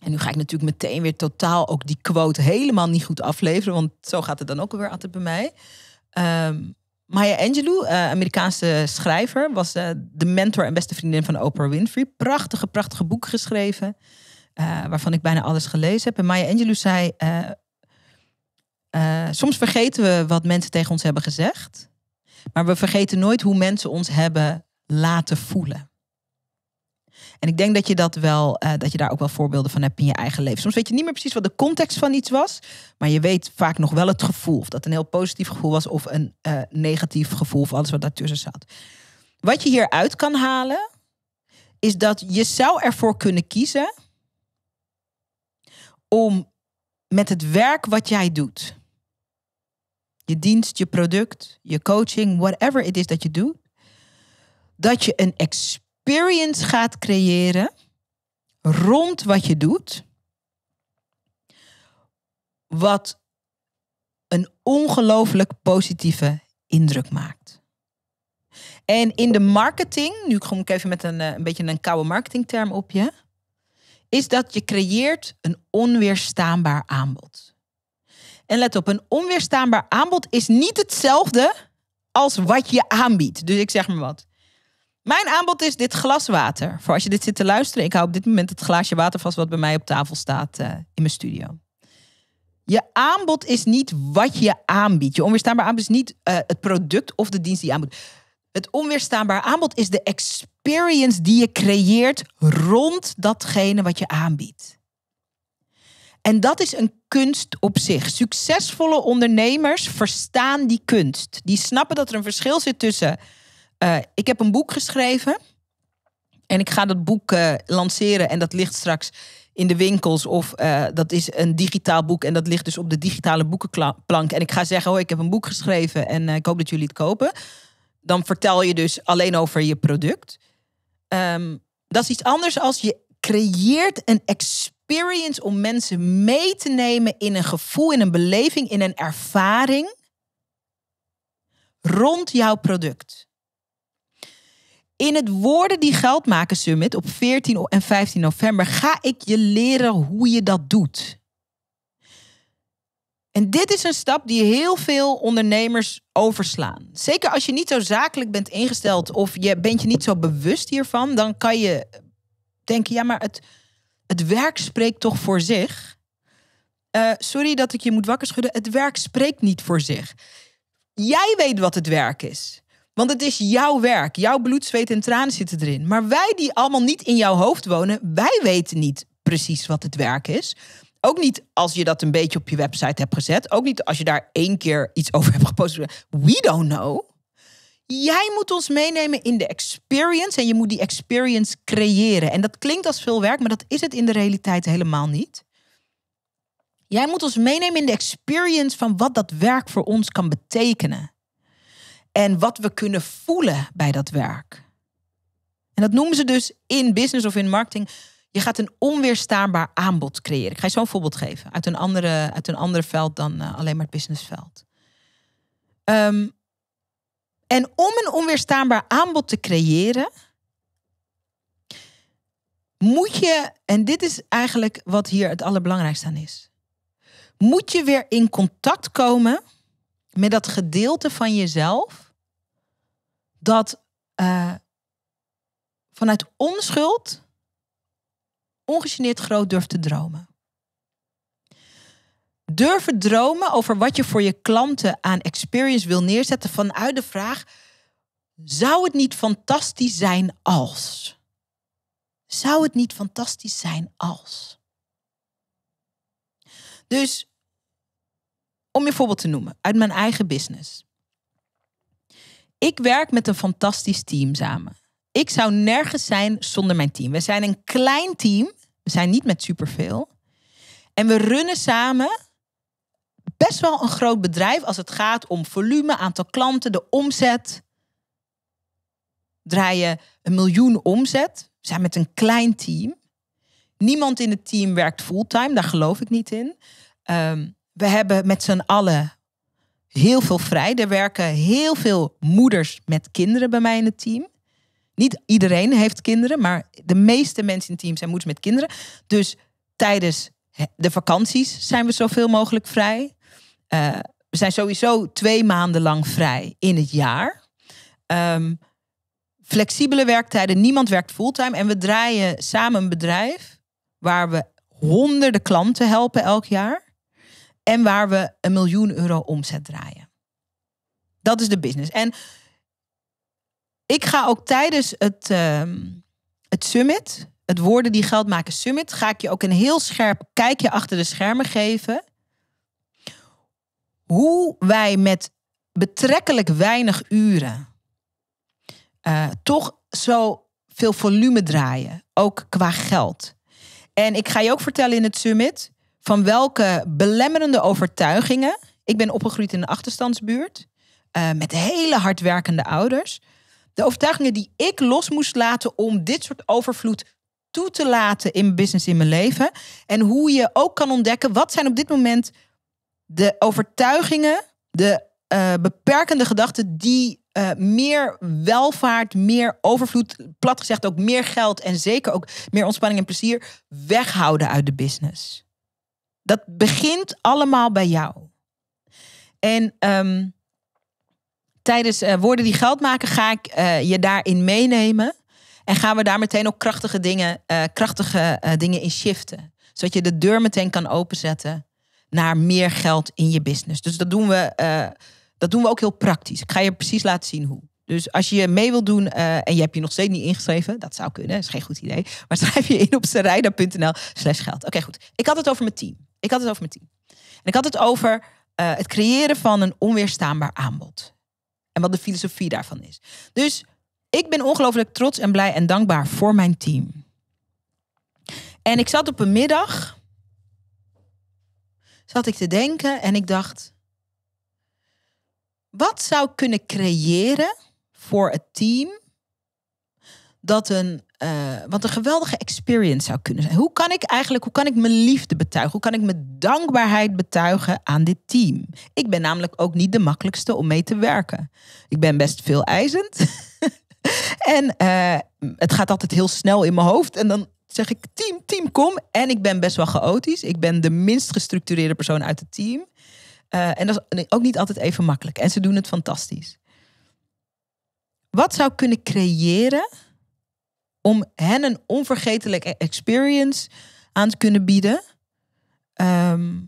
En nu ga ik natuurlijk meteen weer totaal ook die quote helemaal niet goed afleveren, want zo gaat het dan ook weer altijd bij mij. Ehm, Maya Angelou, eh, Amerikaanse schrijver, was eh, de mentor en beste vriendin van Oprah Winfrey. Prachtige, prachtige boek geschreven, eh, waarvan ik bijna alles gelezen heb. En Maya Angelou zei: Soms vergeten we wat mensen tegen ons hebben gezegd. Maar we vergeten nooit hoe mensen ons hebben laten voelen. En ik denk dat je, dat, wel, eh, dat je daar ook wel voorbeelden van hebt in je eigen leven. Soms weet je niet meer precies wat de context van iets was. Maar je weet vaak nog wel het gevoel. Of dat een heel positief gevoel was of een eh, negatief gevoel. Of alles wat daartussen zat. Wat je hieruit kan halen. Is dat je zou ervoor kunnen kiezen. Om met het werk wat jij doet je dienst, je product, je coaching, whatever it is dat je doet, dat je een experience gaat creëren rond wat je doet, wat een ongelooflijk positieve indruk maakt. En in de marketing, nu kom ik even met een, eh, een beetje een koude marketingterm op je, is dat je creëert een onweerstaanbaar aanbod. En let op, een onweerstaanbaar aanbod is niet hetzelfde als wat je aanbiedt. Dus ik zeg maar wat. Mijn aanbod is dit glas water. Voor als je dit zit te luisteren, ik hou op dit moment het glaasje water vast wat bij mij op tafel staat eh, in mijn studio. Je aanbod is niet wat je aanbiedt. Je onweerstaanbaar aanbod is niet eh, het product of de dienst die je aanbiedt. Het onweerstaanbaar aanbod is de experience die je creëert rond datgene wat je aanbiedt. En dat is een kunst op zich. Succesvolle ondernemers verstaan die kunst. Die snappen dat er een verschil zit tussen. Eh, ik heb een boek geschreven. En ik ga dat boek eh, lanceren. En dat ligt straks in de winkels. Of eh, dat is een digitaal boek. En dat ligt dus op de digitale boekenplank. En ik ga zeggen: Oh, ik heb een boek geschreven. En ik hoop dat jullie het kopen. Dan vertel je dus alleen over je product. Ehm, dat is iets anders als je creëert een experience experience om mensen mee te nemen in een gevoel, in een beleving, in een ervaring rond jouw product. In het Woorden die Geld maken Summit op 14 en 15 november ga ik je leren hoe je dat doet. En dit is een stap die heel veel ondernemers overslaan. Zeker als je niet zo zakelijk bent ingesteld of je bent je niet zo bewust hiervan, dan kan je denken, ja, maar het het werk spreekt toch voor zich. Eh, sorry dat ik je moet wakker schudden. Het werk spreekt niet voor zich. Jij weet wat het werk is. Want het is jouw werk. Jouw bloed, zweet en tranen zitten erin. Maar wij die allemaal niet in jouw hoofd wonen, wij weten niet precies wat het werk is. Ook niet als je dat een beetje op je website hebt gezet. Ook niet als je daar één keer iets over hebt gepost. We don't know. Jij moet ons meenemen in de experience en je moet die experience creëren. En dat klinkt als veel werk, maar dat is het in de realiteit helemaal niet. Jij moet ons meenemen in de experience van wat dat werk voor ons kan betekenen. En wat we kunnen voelen bij dat werk. En dat noemen ze dus in business of in marketing. Je gaat een onweerstaanbaar aanbod creëren. Ik ga je zo'n voorbeeld geven uit een, andere, uit een ander veld dan eh, alleen maar het businessveld. Um, en om een onweerstaanbaar aanbod te creëren, moet je, en dit is eigenlijk wat hier het allerbelangrijkste aan is, moet je weer in contact komen met dat gedeelte van jezelf dat eh, vanuit onschuld ongegeneerd groot durft te dromen. Durven dromen over wat je voor je klanten aan experience wil neerzetten vanuit de vraag: zou het niet fantastisch zijn als? Zou het niet fantastisch zijn als? Dus om je voorbeeld te noemen uit mijn eigen business. Ik werk met een fantastisch team samen. Ik zou nergens zijn zonder mijn team. We zijn een klein team. We zijn niet met superveel. En we runnen samen best wel een groot bedrijf als het gaat om volume, aantal klanten, de omzet. Draai je een miljoen omzet, we zijn met een klein team. Niemand in het team werkt fulltime, daar geloof ik niet in. Ehm, we hebben met z'n allen heel veel vrij. Er werken heel veel moeders met kinderen bij mij in het team. Niet iedereen heeft kinderen, maar de meeste mensen in het team zijn moeders met kinderen. Dus tijdens de vakanties zijn we zoveel mogelijk vrij. Eh, we zijn sowieso twee maanden lang vrij in het jaar. Ehm, flexibele werktijden, niemand werkt fulltime. En we draaien samen een bedrijf waar we honderden klanten helpen elk jaar. En waar we een miljoen euro omzet draaien. Dat is de business. En ik ga ook tijdens het, ehm, het summit, het Woorden die Geld maken Summit, ga ik je ook een heel scherp kijkje achter de schermen geven hoe wij met betrekkelijk weinig uren eh, toch zo veel volume draaien, ook qua geld. En ik ga je ook vertellen in het summit van welke belemmerende overtuigingen. Ik ben opgegroeid in een achterstandsbuurt eh, met hele hardwerkende ouders. De overtuigingen die ik los moest laten om dit soort overvloed toe te laten in business in mijn leven. En hoe je ook kan ontdekken wat zijn op dit moment de overtuigingen, de eh, beperkende gedachten die eh, meer welvaart, meer overvloed, plat gezegd ook meer geld en zeker ook meer ontspanning en plezier weghouden uit de business. Dat begint allemaal bij jou. En ehm, tijdens eh, Woorden die Geld maken ga ik je daarin meenemen. En gaan we daar meteen ook krachtige dingen, krachtige, dingen in shiften. Zodat je de deur meteen kan openzetten naar meer geld in je business. Dus dat doen we, eh, dat doen we ook heel praktisch. Ik ga je precies laten zien hoe. Dus als je mee wilt doen eh, en je hebt je nog steeds niet ingeschreven, dat zou kunnen, is geen goed idee. Maar schrijf je in op serijda.nl slash geld. Oké, goed. Ik had het over mijn team. Ik had het over mijn team. En ik had het over eh, het creëren van een onweerstaanbaar aanbod. En wat de filosofie daarvan is. Dus ik ben ongelooflijk trots en blij en dankbaar voor mijn team. En ik zat op een middag zat ik te denken en ik dacht, wat zou kunnen creëren voor het team dat een, uh, wat een geweldige experience zou kunnen zijn? Hoe kan ik eigenlijk, hoe kan ik mijn liefde betuigen? Hoe kan ik mijn dankbaarheid betuigen aan dit team? Ik ben namelijk ook niet de makkelijkste om mee te werken. Ik ben best veel eisend. en eh, het gaat altijd heel snel in mijn hoofd. En dan zeg ik team, team, kom. En ik ben best wel chaotisch. Ik ben de minst gestructureerde persoon uit het team. Eh, en dat is ook niet altijd even makkelijk. En ze doen het fantastisch. Wat zou kunnen creëren om hen een onvergetelijke experience aan te kunnen bieden? Ehm,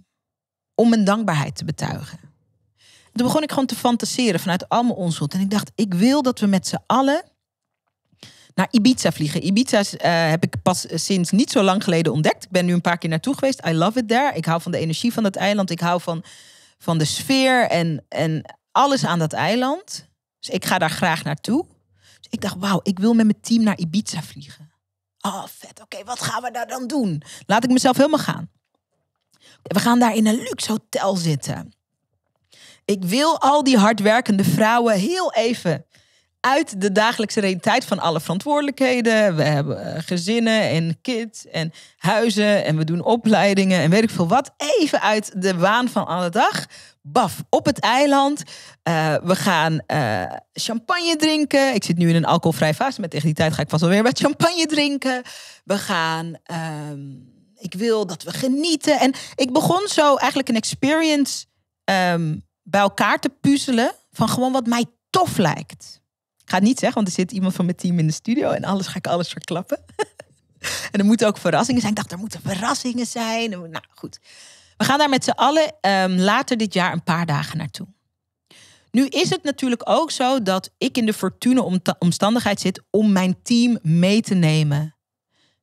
om mijn dankbaarheid te betuigen. Toen begon ik gewoon te fantaseren vanuit al mijn onschuld. En ik dacht, ik wil dat we met z'n allen naar Ibiza vliegen. Ibiza eh, heb ik pas eh, sinds niet zo lang geleden ontdekt. Ik ben nu een paar keer naartoe geweest. I love it there. Ik hou van de energie van dat eiland. Ik hou van, van de sfeer en, en alles aan dat eiland. Dus ik ga daar graag naartoe. Dus ik dacht, wauw, ik wil met mijn team naar Ibiza vliegen. Oh, vet. Oké, wat gaan we daar dan doen? Laat ik mezelf helemaal gaan. We gaan daar in een luxe hotel zitten. Ik wil al die hardwerkende vrouwen heel even uit de dagelijkse realiteit van alle verantwoordelijkheden. We hebben eh, gezinnen en kids en huizen en we doen opleidingen en weet ik veel wat. Even uit de waan van alle dag. Baf, op het eiland. Eh, we gaan eh, champagne drinken. Ik zit nu in een alcoholvrij fase, maar tegen die tijd ga ik vast wel weer wat champagne drinken. We gaan... Ehm, ik wil dat we genieten. En ik begon zo eigenlijk een experience ehm, bij elkaar te puzzelen van gewoon wat mij tof lijkt ga niet zeggen, want er zit iemand van mijn team in de studio en alles ga ik alles verklappen. en er moeten ook verrassingen zijn. Ik dacht, er moeten verrassingen zijn. Nou goed. We gaan daar met z'n allen ehm, later dit jaar een paar dagen naartoe. Nu is het natuurlijk ook zo dat ik in de fortune omstandigheid zit om mijn team mee te nemen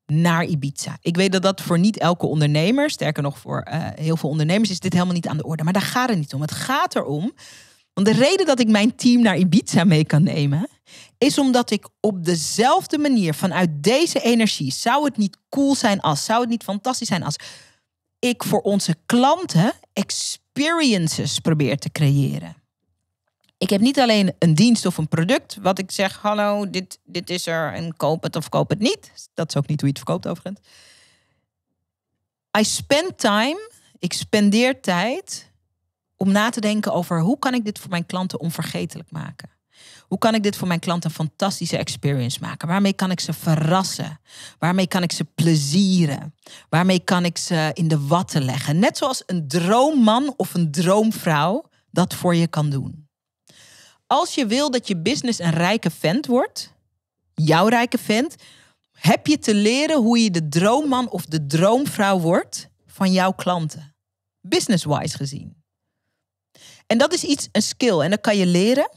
naar Ibiza. Ik weet dat dat voor niet elke ondernemer, sterker nog voor eh, heel veel ondernemers, is dit helemaal niet aan de orde. Maar daar gaat het niet om. Het gaat erom. Want de reden dat ik mijn team naar Ibiza mee kan nemen, is omdat ik op dezelfde manier vanuit deze energie zou het niet cool zijn als, zou het niet fantastisch zijn als ik voor onze klanten experiences probeer te creëren. Ik heb niet alleen een dienst of een product wat ik zeg: hallo, dit, dit is er en koop het of koop het niet. Dat is ook niet hoe je het verkoopt, overigens. I spend time, ik spendeer tijd om na te denken over hoe kan ik dit voor mijn klanten onvergetelijk maken. Hoe kan ik dit voor mijn klant een fantastische experience maken? Waarmee kan ik ze verrassen? Waarmee kan ik ze plezieren? Waarmee kan ik ze in de watten leggen? Net zoals een droomman of een droomvrouw dat voor je kan doen. Als je wil dat je business een rijke vent wordt, jouw rijke vent, heb je te leren hoe je de droomman of de droomvrouw wordt van jouw klanten. Business-wise gezien. En dat is iets, een skill. En dat kan je leren.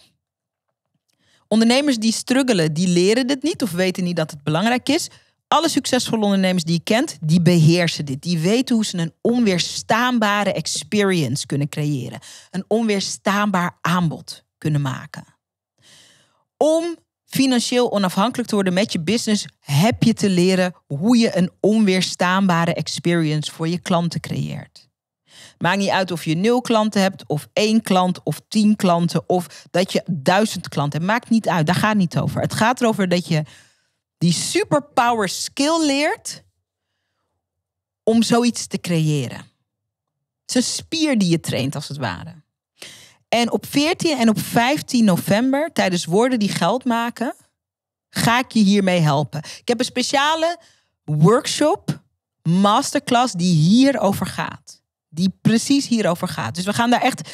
Ondernemers die struggelen, die leren dit niet of weten niet dat het belangrijk is. Alle succesvolle ondernemers die je kent, die beheersen dit. Die weten hoe ze een onweerstaanbare experience kunnen creëren. Een onweerstaanbaar aanbod kunnen maken. Om financieel onafhankelijk te worden met je business, heb je te leren hoe je een onweerstaanbare experience voor je klanten creëert. Maakt niet uit of je nul klanten hebt, of één klant, of tien klanten, of dat je duizend klanten hebt. Maakt niet uit, daar gaat het niet over. Het gaat erover dat je die superpower skill leert om zoiets te creëren. Het is een spier die je traint, als het ware. En op 14 en op 15 november, tijdens Woorden die Geld maken, ga ik je hiermee helpen. Ik heb een speciale workshop, masterclass die hierover gaat die precies hierover gaat. Dus we gaan daar echt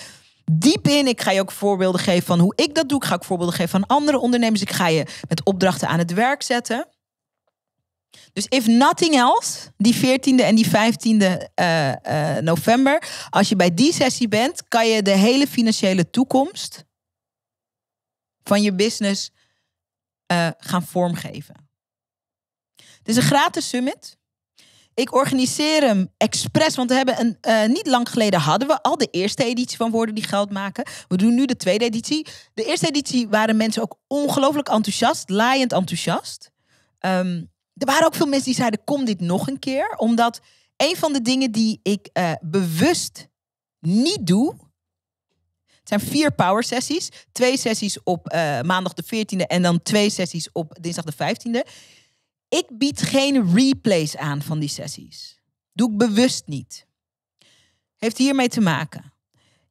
diep in. Ik ga je ook voorbeelden geven van hoe ik dat doe. Ik ga ook voorbeelden geven van andere ondernemers. Ik ga je met opdrachten aan het werk zetten. Dus if nothing else, die 14e en die 15e eh, eh, november, als je bij die sessie bent, kan je de hele financiële toekomst van je business eh, gaan vormgeven. Het is een gratis summit. Ik organiseer hem expres, want we hebben een, eh, niet lang geleden hadden we al de eerste editie van Woorden die Geld maken. We doen nu de tweede editie. De eerste editie waren mensen ook ongelooflijk enthousiast, laaiend enthousiast. Ehm, er waren ook veel mensen die zeiden: kom dit nog een keer. Omdat een van de dingen die ik eh, bewust niet doe. Het zijn vier power sessies. Twee sessies op eh, maandag de 14e en dan twee sessies op dinsdag de 15e ik bied geen replays aan van die sessies. Doe ik bewust niet. Heeft hiermee te maken.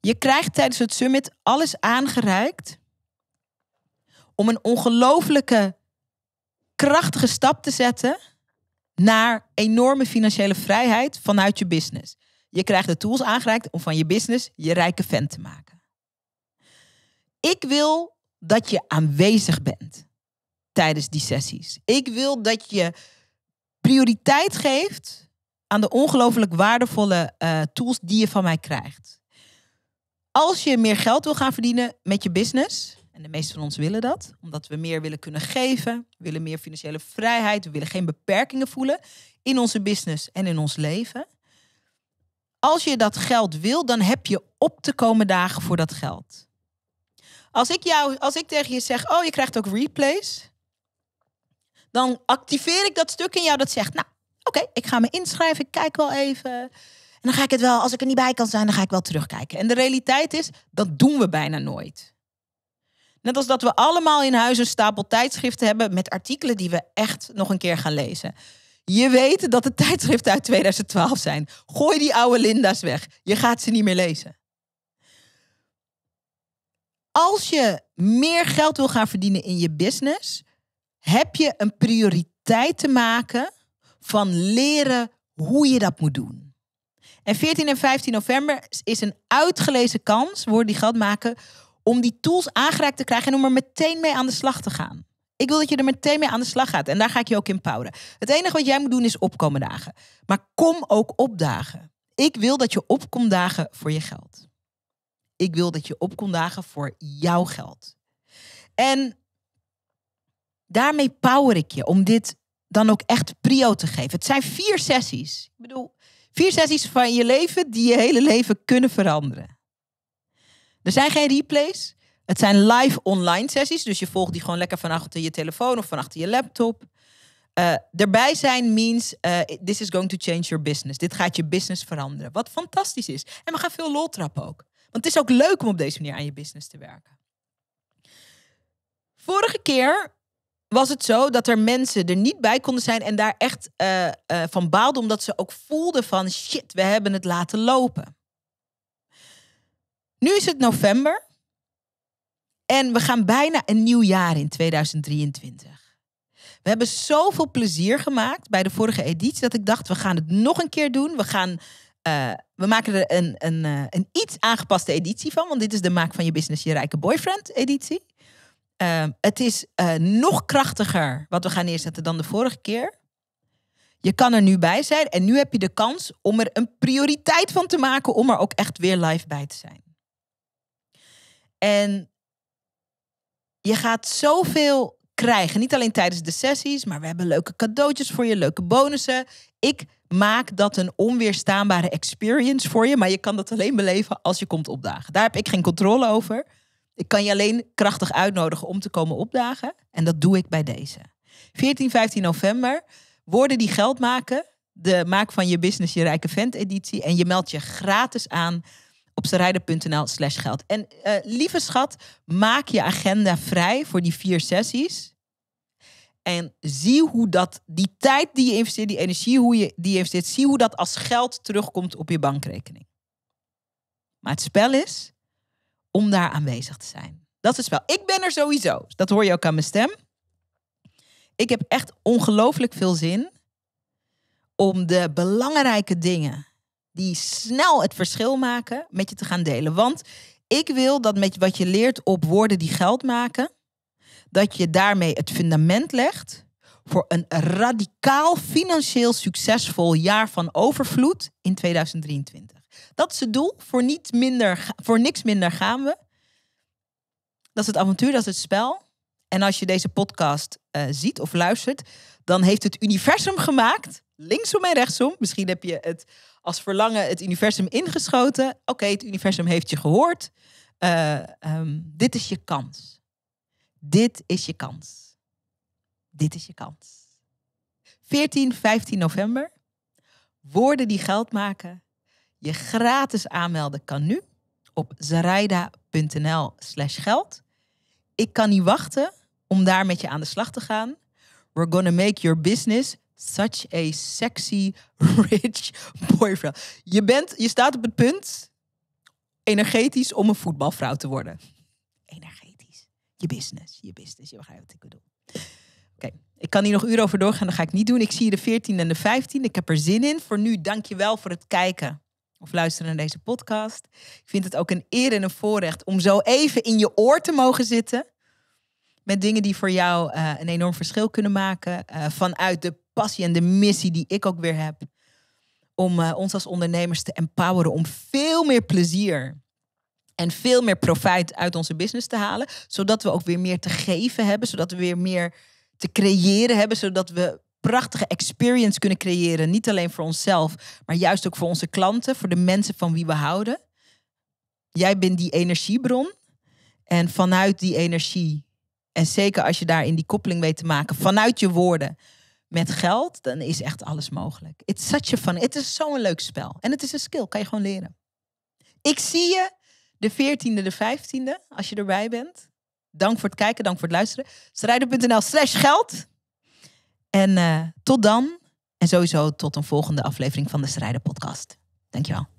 Je krijgt tijdens het summit alles aangereikt om een ongelooflijke, krachtige stap te zetten naar enorme financiële vrijheid vanuit je business. Je krijgt de tools aangereikt om van je business je rijke fan te maken. Ik wil dat je aanwezig bent tijdens die sessies. Ik wil dat je prioriteit geeft aan de ongelooflijk waardevolle eh, tools die je van mij krijgt. Als je meer geld wil gaan verdienen met je business, en de meeste van ons willen dat, omdat we meer willen kunnen geven, willen meer financiële vrijheid, we willen geen beperkingen voelen in onze business en in ons leven. Als je dat geld wil, dan heb je op te komen dagen voor dat geld. Als ik, jou, als ik tegen je zeg, oh je krijgt ook replays, dan activeer ik dat stuk in jou dat zegt, nou, oké, ik ga me inschrijven, ik kijk wel even. En dan ga ik het wel, als ik er niet bij kan zijn, dan ga ik wel terugkijken. En de realiteit is, dat doen we bijna nooit. Net als dat we allemaal in huis een stapel tijdschriften hebben met artikelen die we echt nog een keer gaan lezen. Je weet dat de tijdschriften uit 2012 zijn. Gooi die oude Linda's weg. Je gaat ze niet meer lezen. Als je meer geld wil gaan verdienen in je business, heb je een prioriteit te maken van leren hoe je dat moet doen. En 14 en 15 november is een uitgelezen kans, worden die geld maken, om die tools aangereikt te krijgen en om er meteen mee aan de slag te gaan. Ik wil dat je er meteen mee aan de slag gaat en daar ga ik je ook in poweren. Het enige wat jij moet doen is opkomen dagen. Maar kom ook opdagen. Ik wil dat je opkomt dagen voor je geld. Ik wil dat je opkomt dagen voor jouw geld. En daarmee power ik je om dit dan ook echt prio te geven. Het zijn vier sessies. Ik bedoel, vier sessies van je leven die je hele leven kunnen veranderen. Er zijn geen replays. Het zijn live online sessies, dus je volgt die gewoon lekker vanaf achter je telefoon of vanaf je laptop. Uh, erbij zijn means eh, this is going to change your business. Dit gaat je business veranderen. Wat fantastisch is. En we gaan veel lol trappen ook. Want het is ook leuk om op deze manier aan je business te werken. Vorige keer was het zo dat er mensen er niet bij konden zijn en daar echt eh, eh, van baalden, omdat ze ook voelden van shit, we hebben het laten lopen. Nu is het november en we gaan bijna een nieuw jaar in 2023. We hebben zoveel plezier gemaakt bij de vorige editie dat ik dacht, we gaan het nog een keer doen. We, gaan, eh, we maken er een, een, een iets aangepaste editie van, want dit is de Maak van je Business je Rijke Boyfriend editie. Ehm, het is eh, nog krachtiger wat we gaan neerzetten dan de vorige keer. Je kan er nu bij zijn en nu heb je de kans om er een prioriteit van te maken om er ook echt weer live bij te zijn. En je gaat zoveel krijgen, niet alleen tijdens de sessies, maar we hebben leuke cadeautjes voor je, leuke bonussen. Ik maak dat een onweerstaanbare experience voor je, maar je kan dat alleen beleven als je komt opdagen. Daar heb ik geen controle over. Ik kan je alleen krachtig uitnodigen om te komen opdagen. En dat doe ik bij deze. 14, 15 november. Woorden die geld maken. De Maak van je Business je Rijke Vent editie. En je meldt je gratis aan op sterrijder.nl slash geld. En eh, lieve schat, maak je agenda vrij voor die vier sessies. En zie hoe dat, die tijd die je investeert, die energie hoe je, die je investeert, zie hoe dat als geld terugkomt op je bankrekening. Maar het spel is, om daar aanwezig te zijn. Dat is wel. Ik ben er sowieso. Dat hoor je ook aan mijn stem. Ik heb echt ongelooflijk veel zin om de belangrijke dingen die snel het verschil maken met je te gaan delen. Want ik wil dat met wat je leert op woorden die geld maken, dat je daarmee het fundament legt voor een radicaal financieel succesvol jaar van overvloed in 2023. Dat is het doel. Voor, niet minder, voor niks minder gaan we. Dat is het avontuur, dat is het spel. En als je deze podcast eh, ziet of luistert, dan heeft het universum gemaakt, linksom en rechtsom. Misschien heb je het als verlangen het universum ingeschoten. Oké, het universum heeft je gehoord. Eh, ehm, dit is je kans. Dit is je kans. Dit is je kans. 14, 15 november. Woorden die geld maken. Je gratis aanmelden kan nu op zaraida.nl slash geld. Ik kan niet wachten om daar met je aan de slag te gaan. We're gonna make your business such a sexy, rich boyfriend. Je, bent, je staat op het punt energetisch om een voetbalvrouw te worden. Energetisch. Je business, je business. Je begrijpt wat ik bedoel. Oké, ik kan hier nog uren over doorgaan. Dat ga ik niet doen. Ik zie je de 14 en de 15 Ik heb er zin in. Voor nu, dank je wel voor het kijken of luisteren naar deze podcast. Ik vind het ook een eer en een voorrecht om zo even in je oor te mogen zitten. Met dingen die voor jou eh, een enorm verschil kunnen maken. Eh, vanuit de passie en de missie die ik ook weer heb. Om eh, ons als ondernemers te empoweren om veel meer plezier en veel meer profijt uit onze business te halen. Zodat we ook weer meer te geven hebben. Zodat we weer meer te creëren hebben. Zodat we prachtige experience kunnen creëren. Niet alleen voor onszelf, maar juist ook voor onze klanten, voor de mensen van wie we houden. Jij bent die energiebron. En vanuit die energie, en zeker als je daarin die koppeling weet te maken, vanuit je woorden met geld, dan is echt alles mogelijk. It's such a fun. Het is zo'n leuk spel. En het is een skill, kan je gewoon leren. Ik zie je de 14e, de 15e, als je erbij bent. Dank voor het kijken, dank voor het luisteren. Strijder.nl slash geld. En eh, tot dan. En sowieso tot een volgende aflevering van de Strijden Podcast. Dankjewel.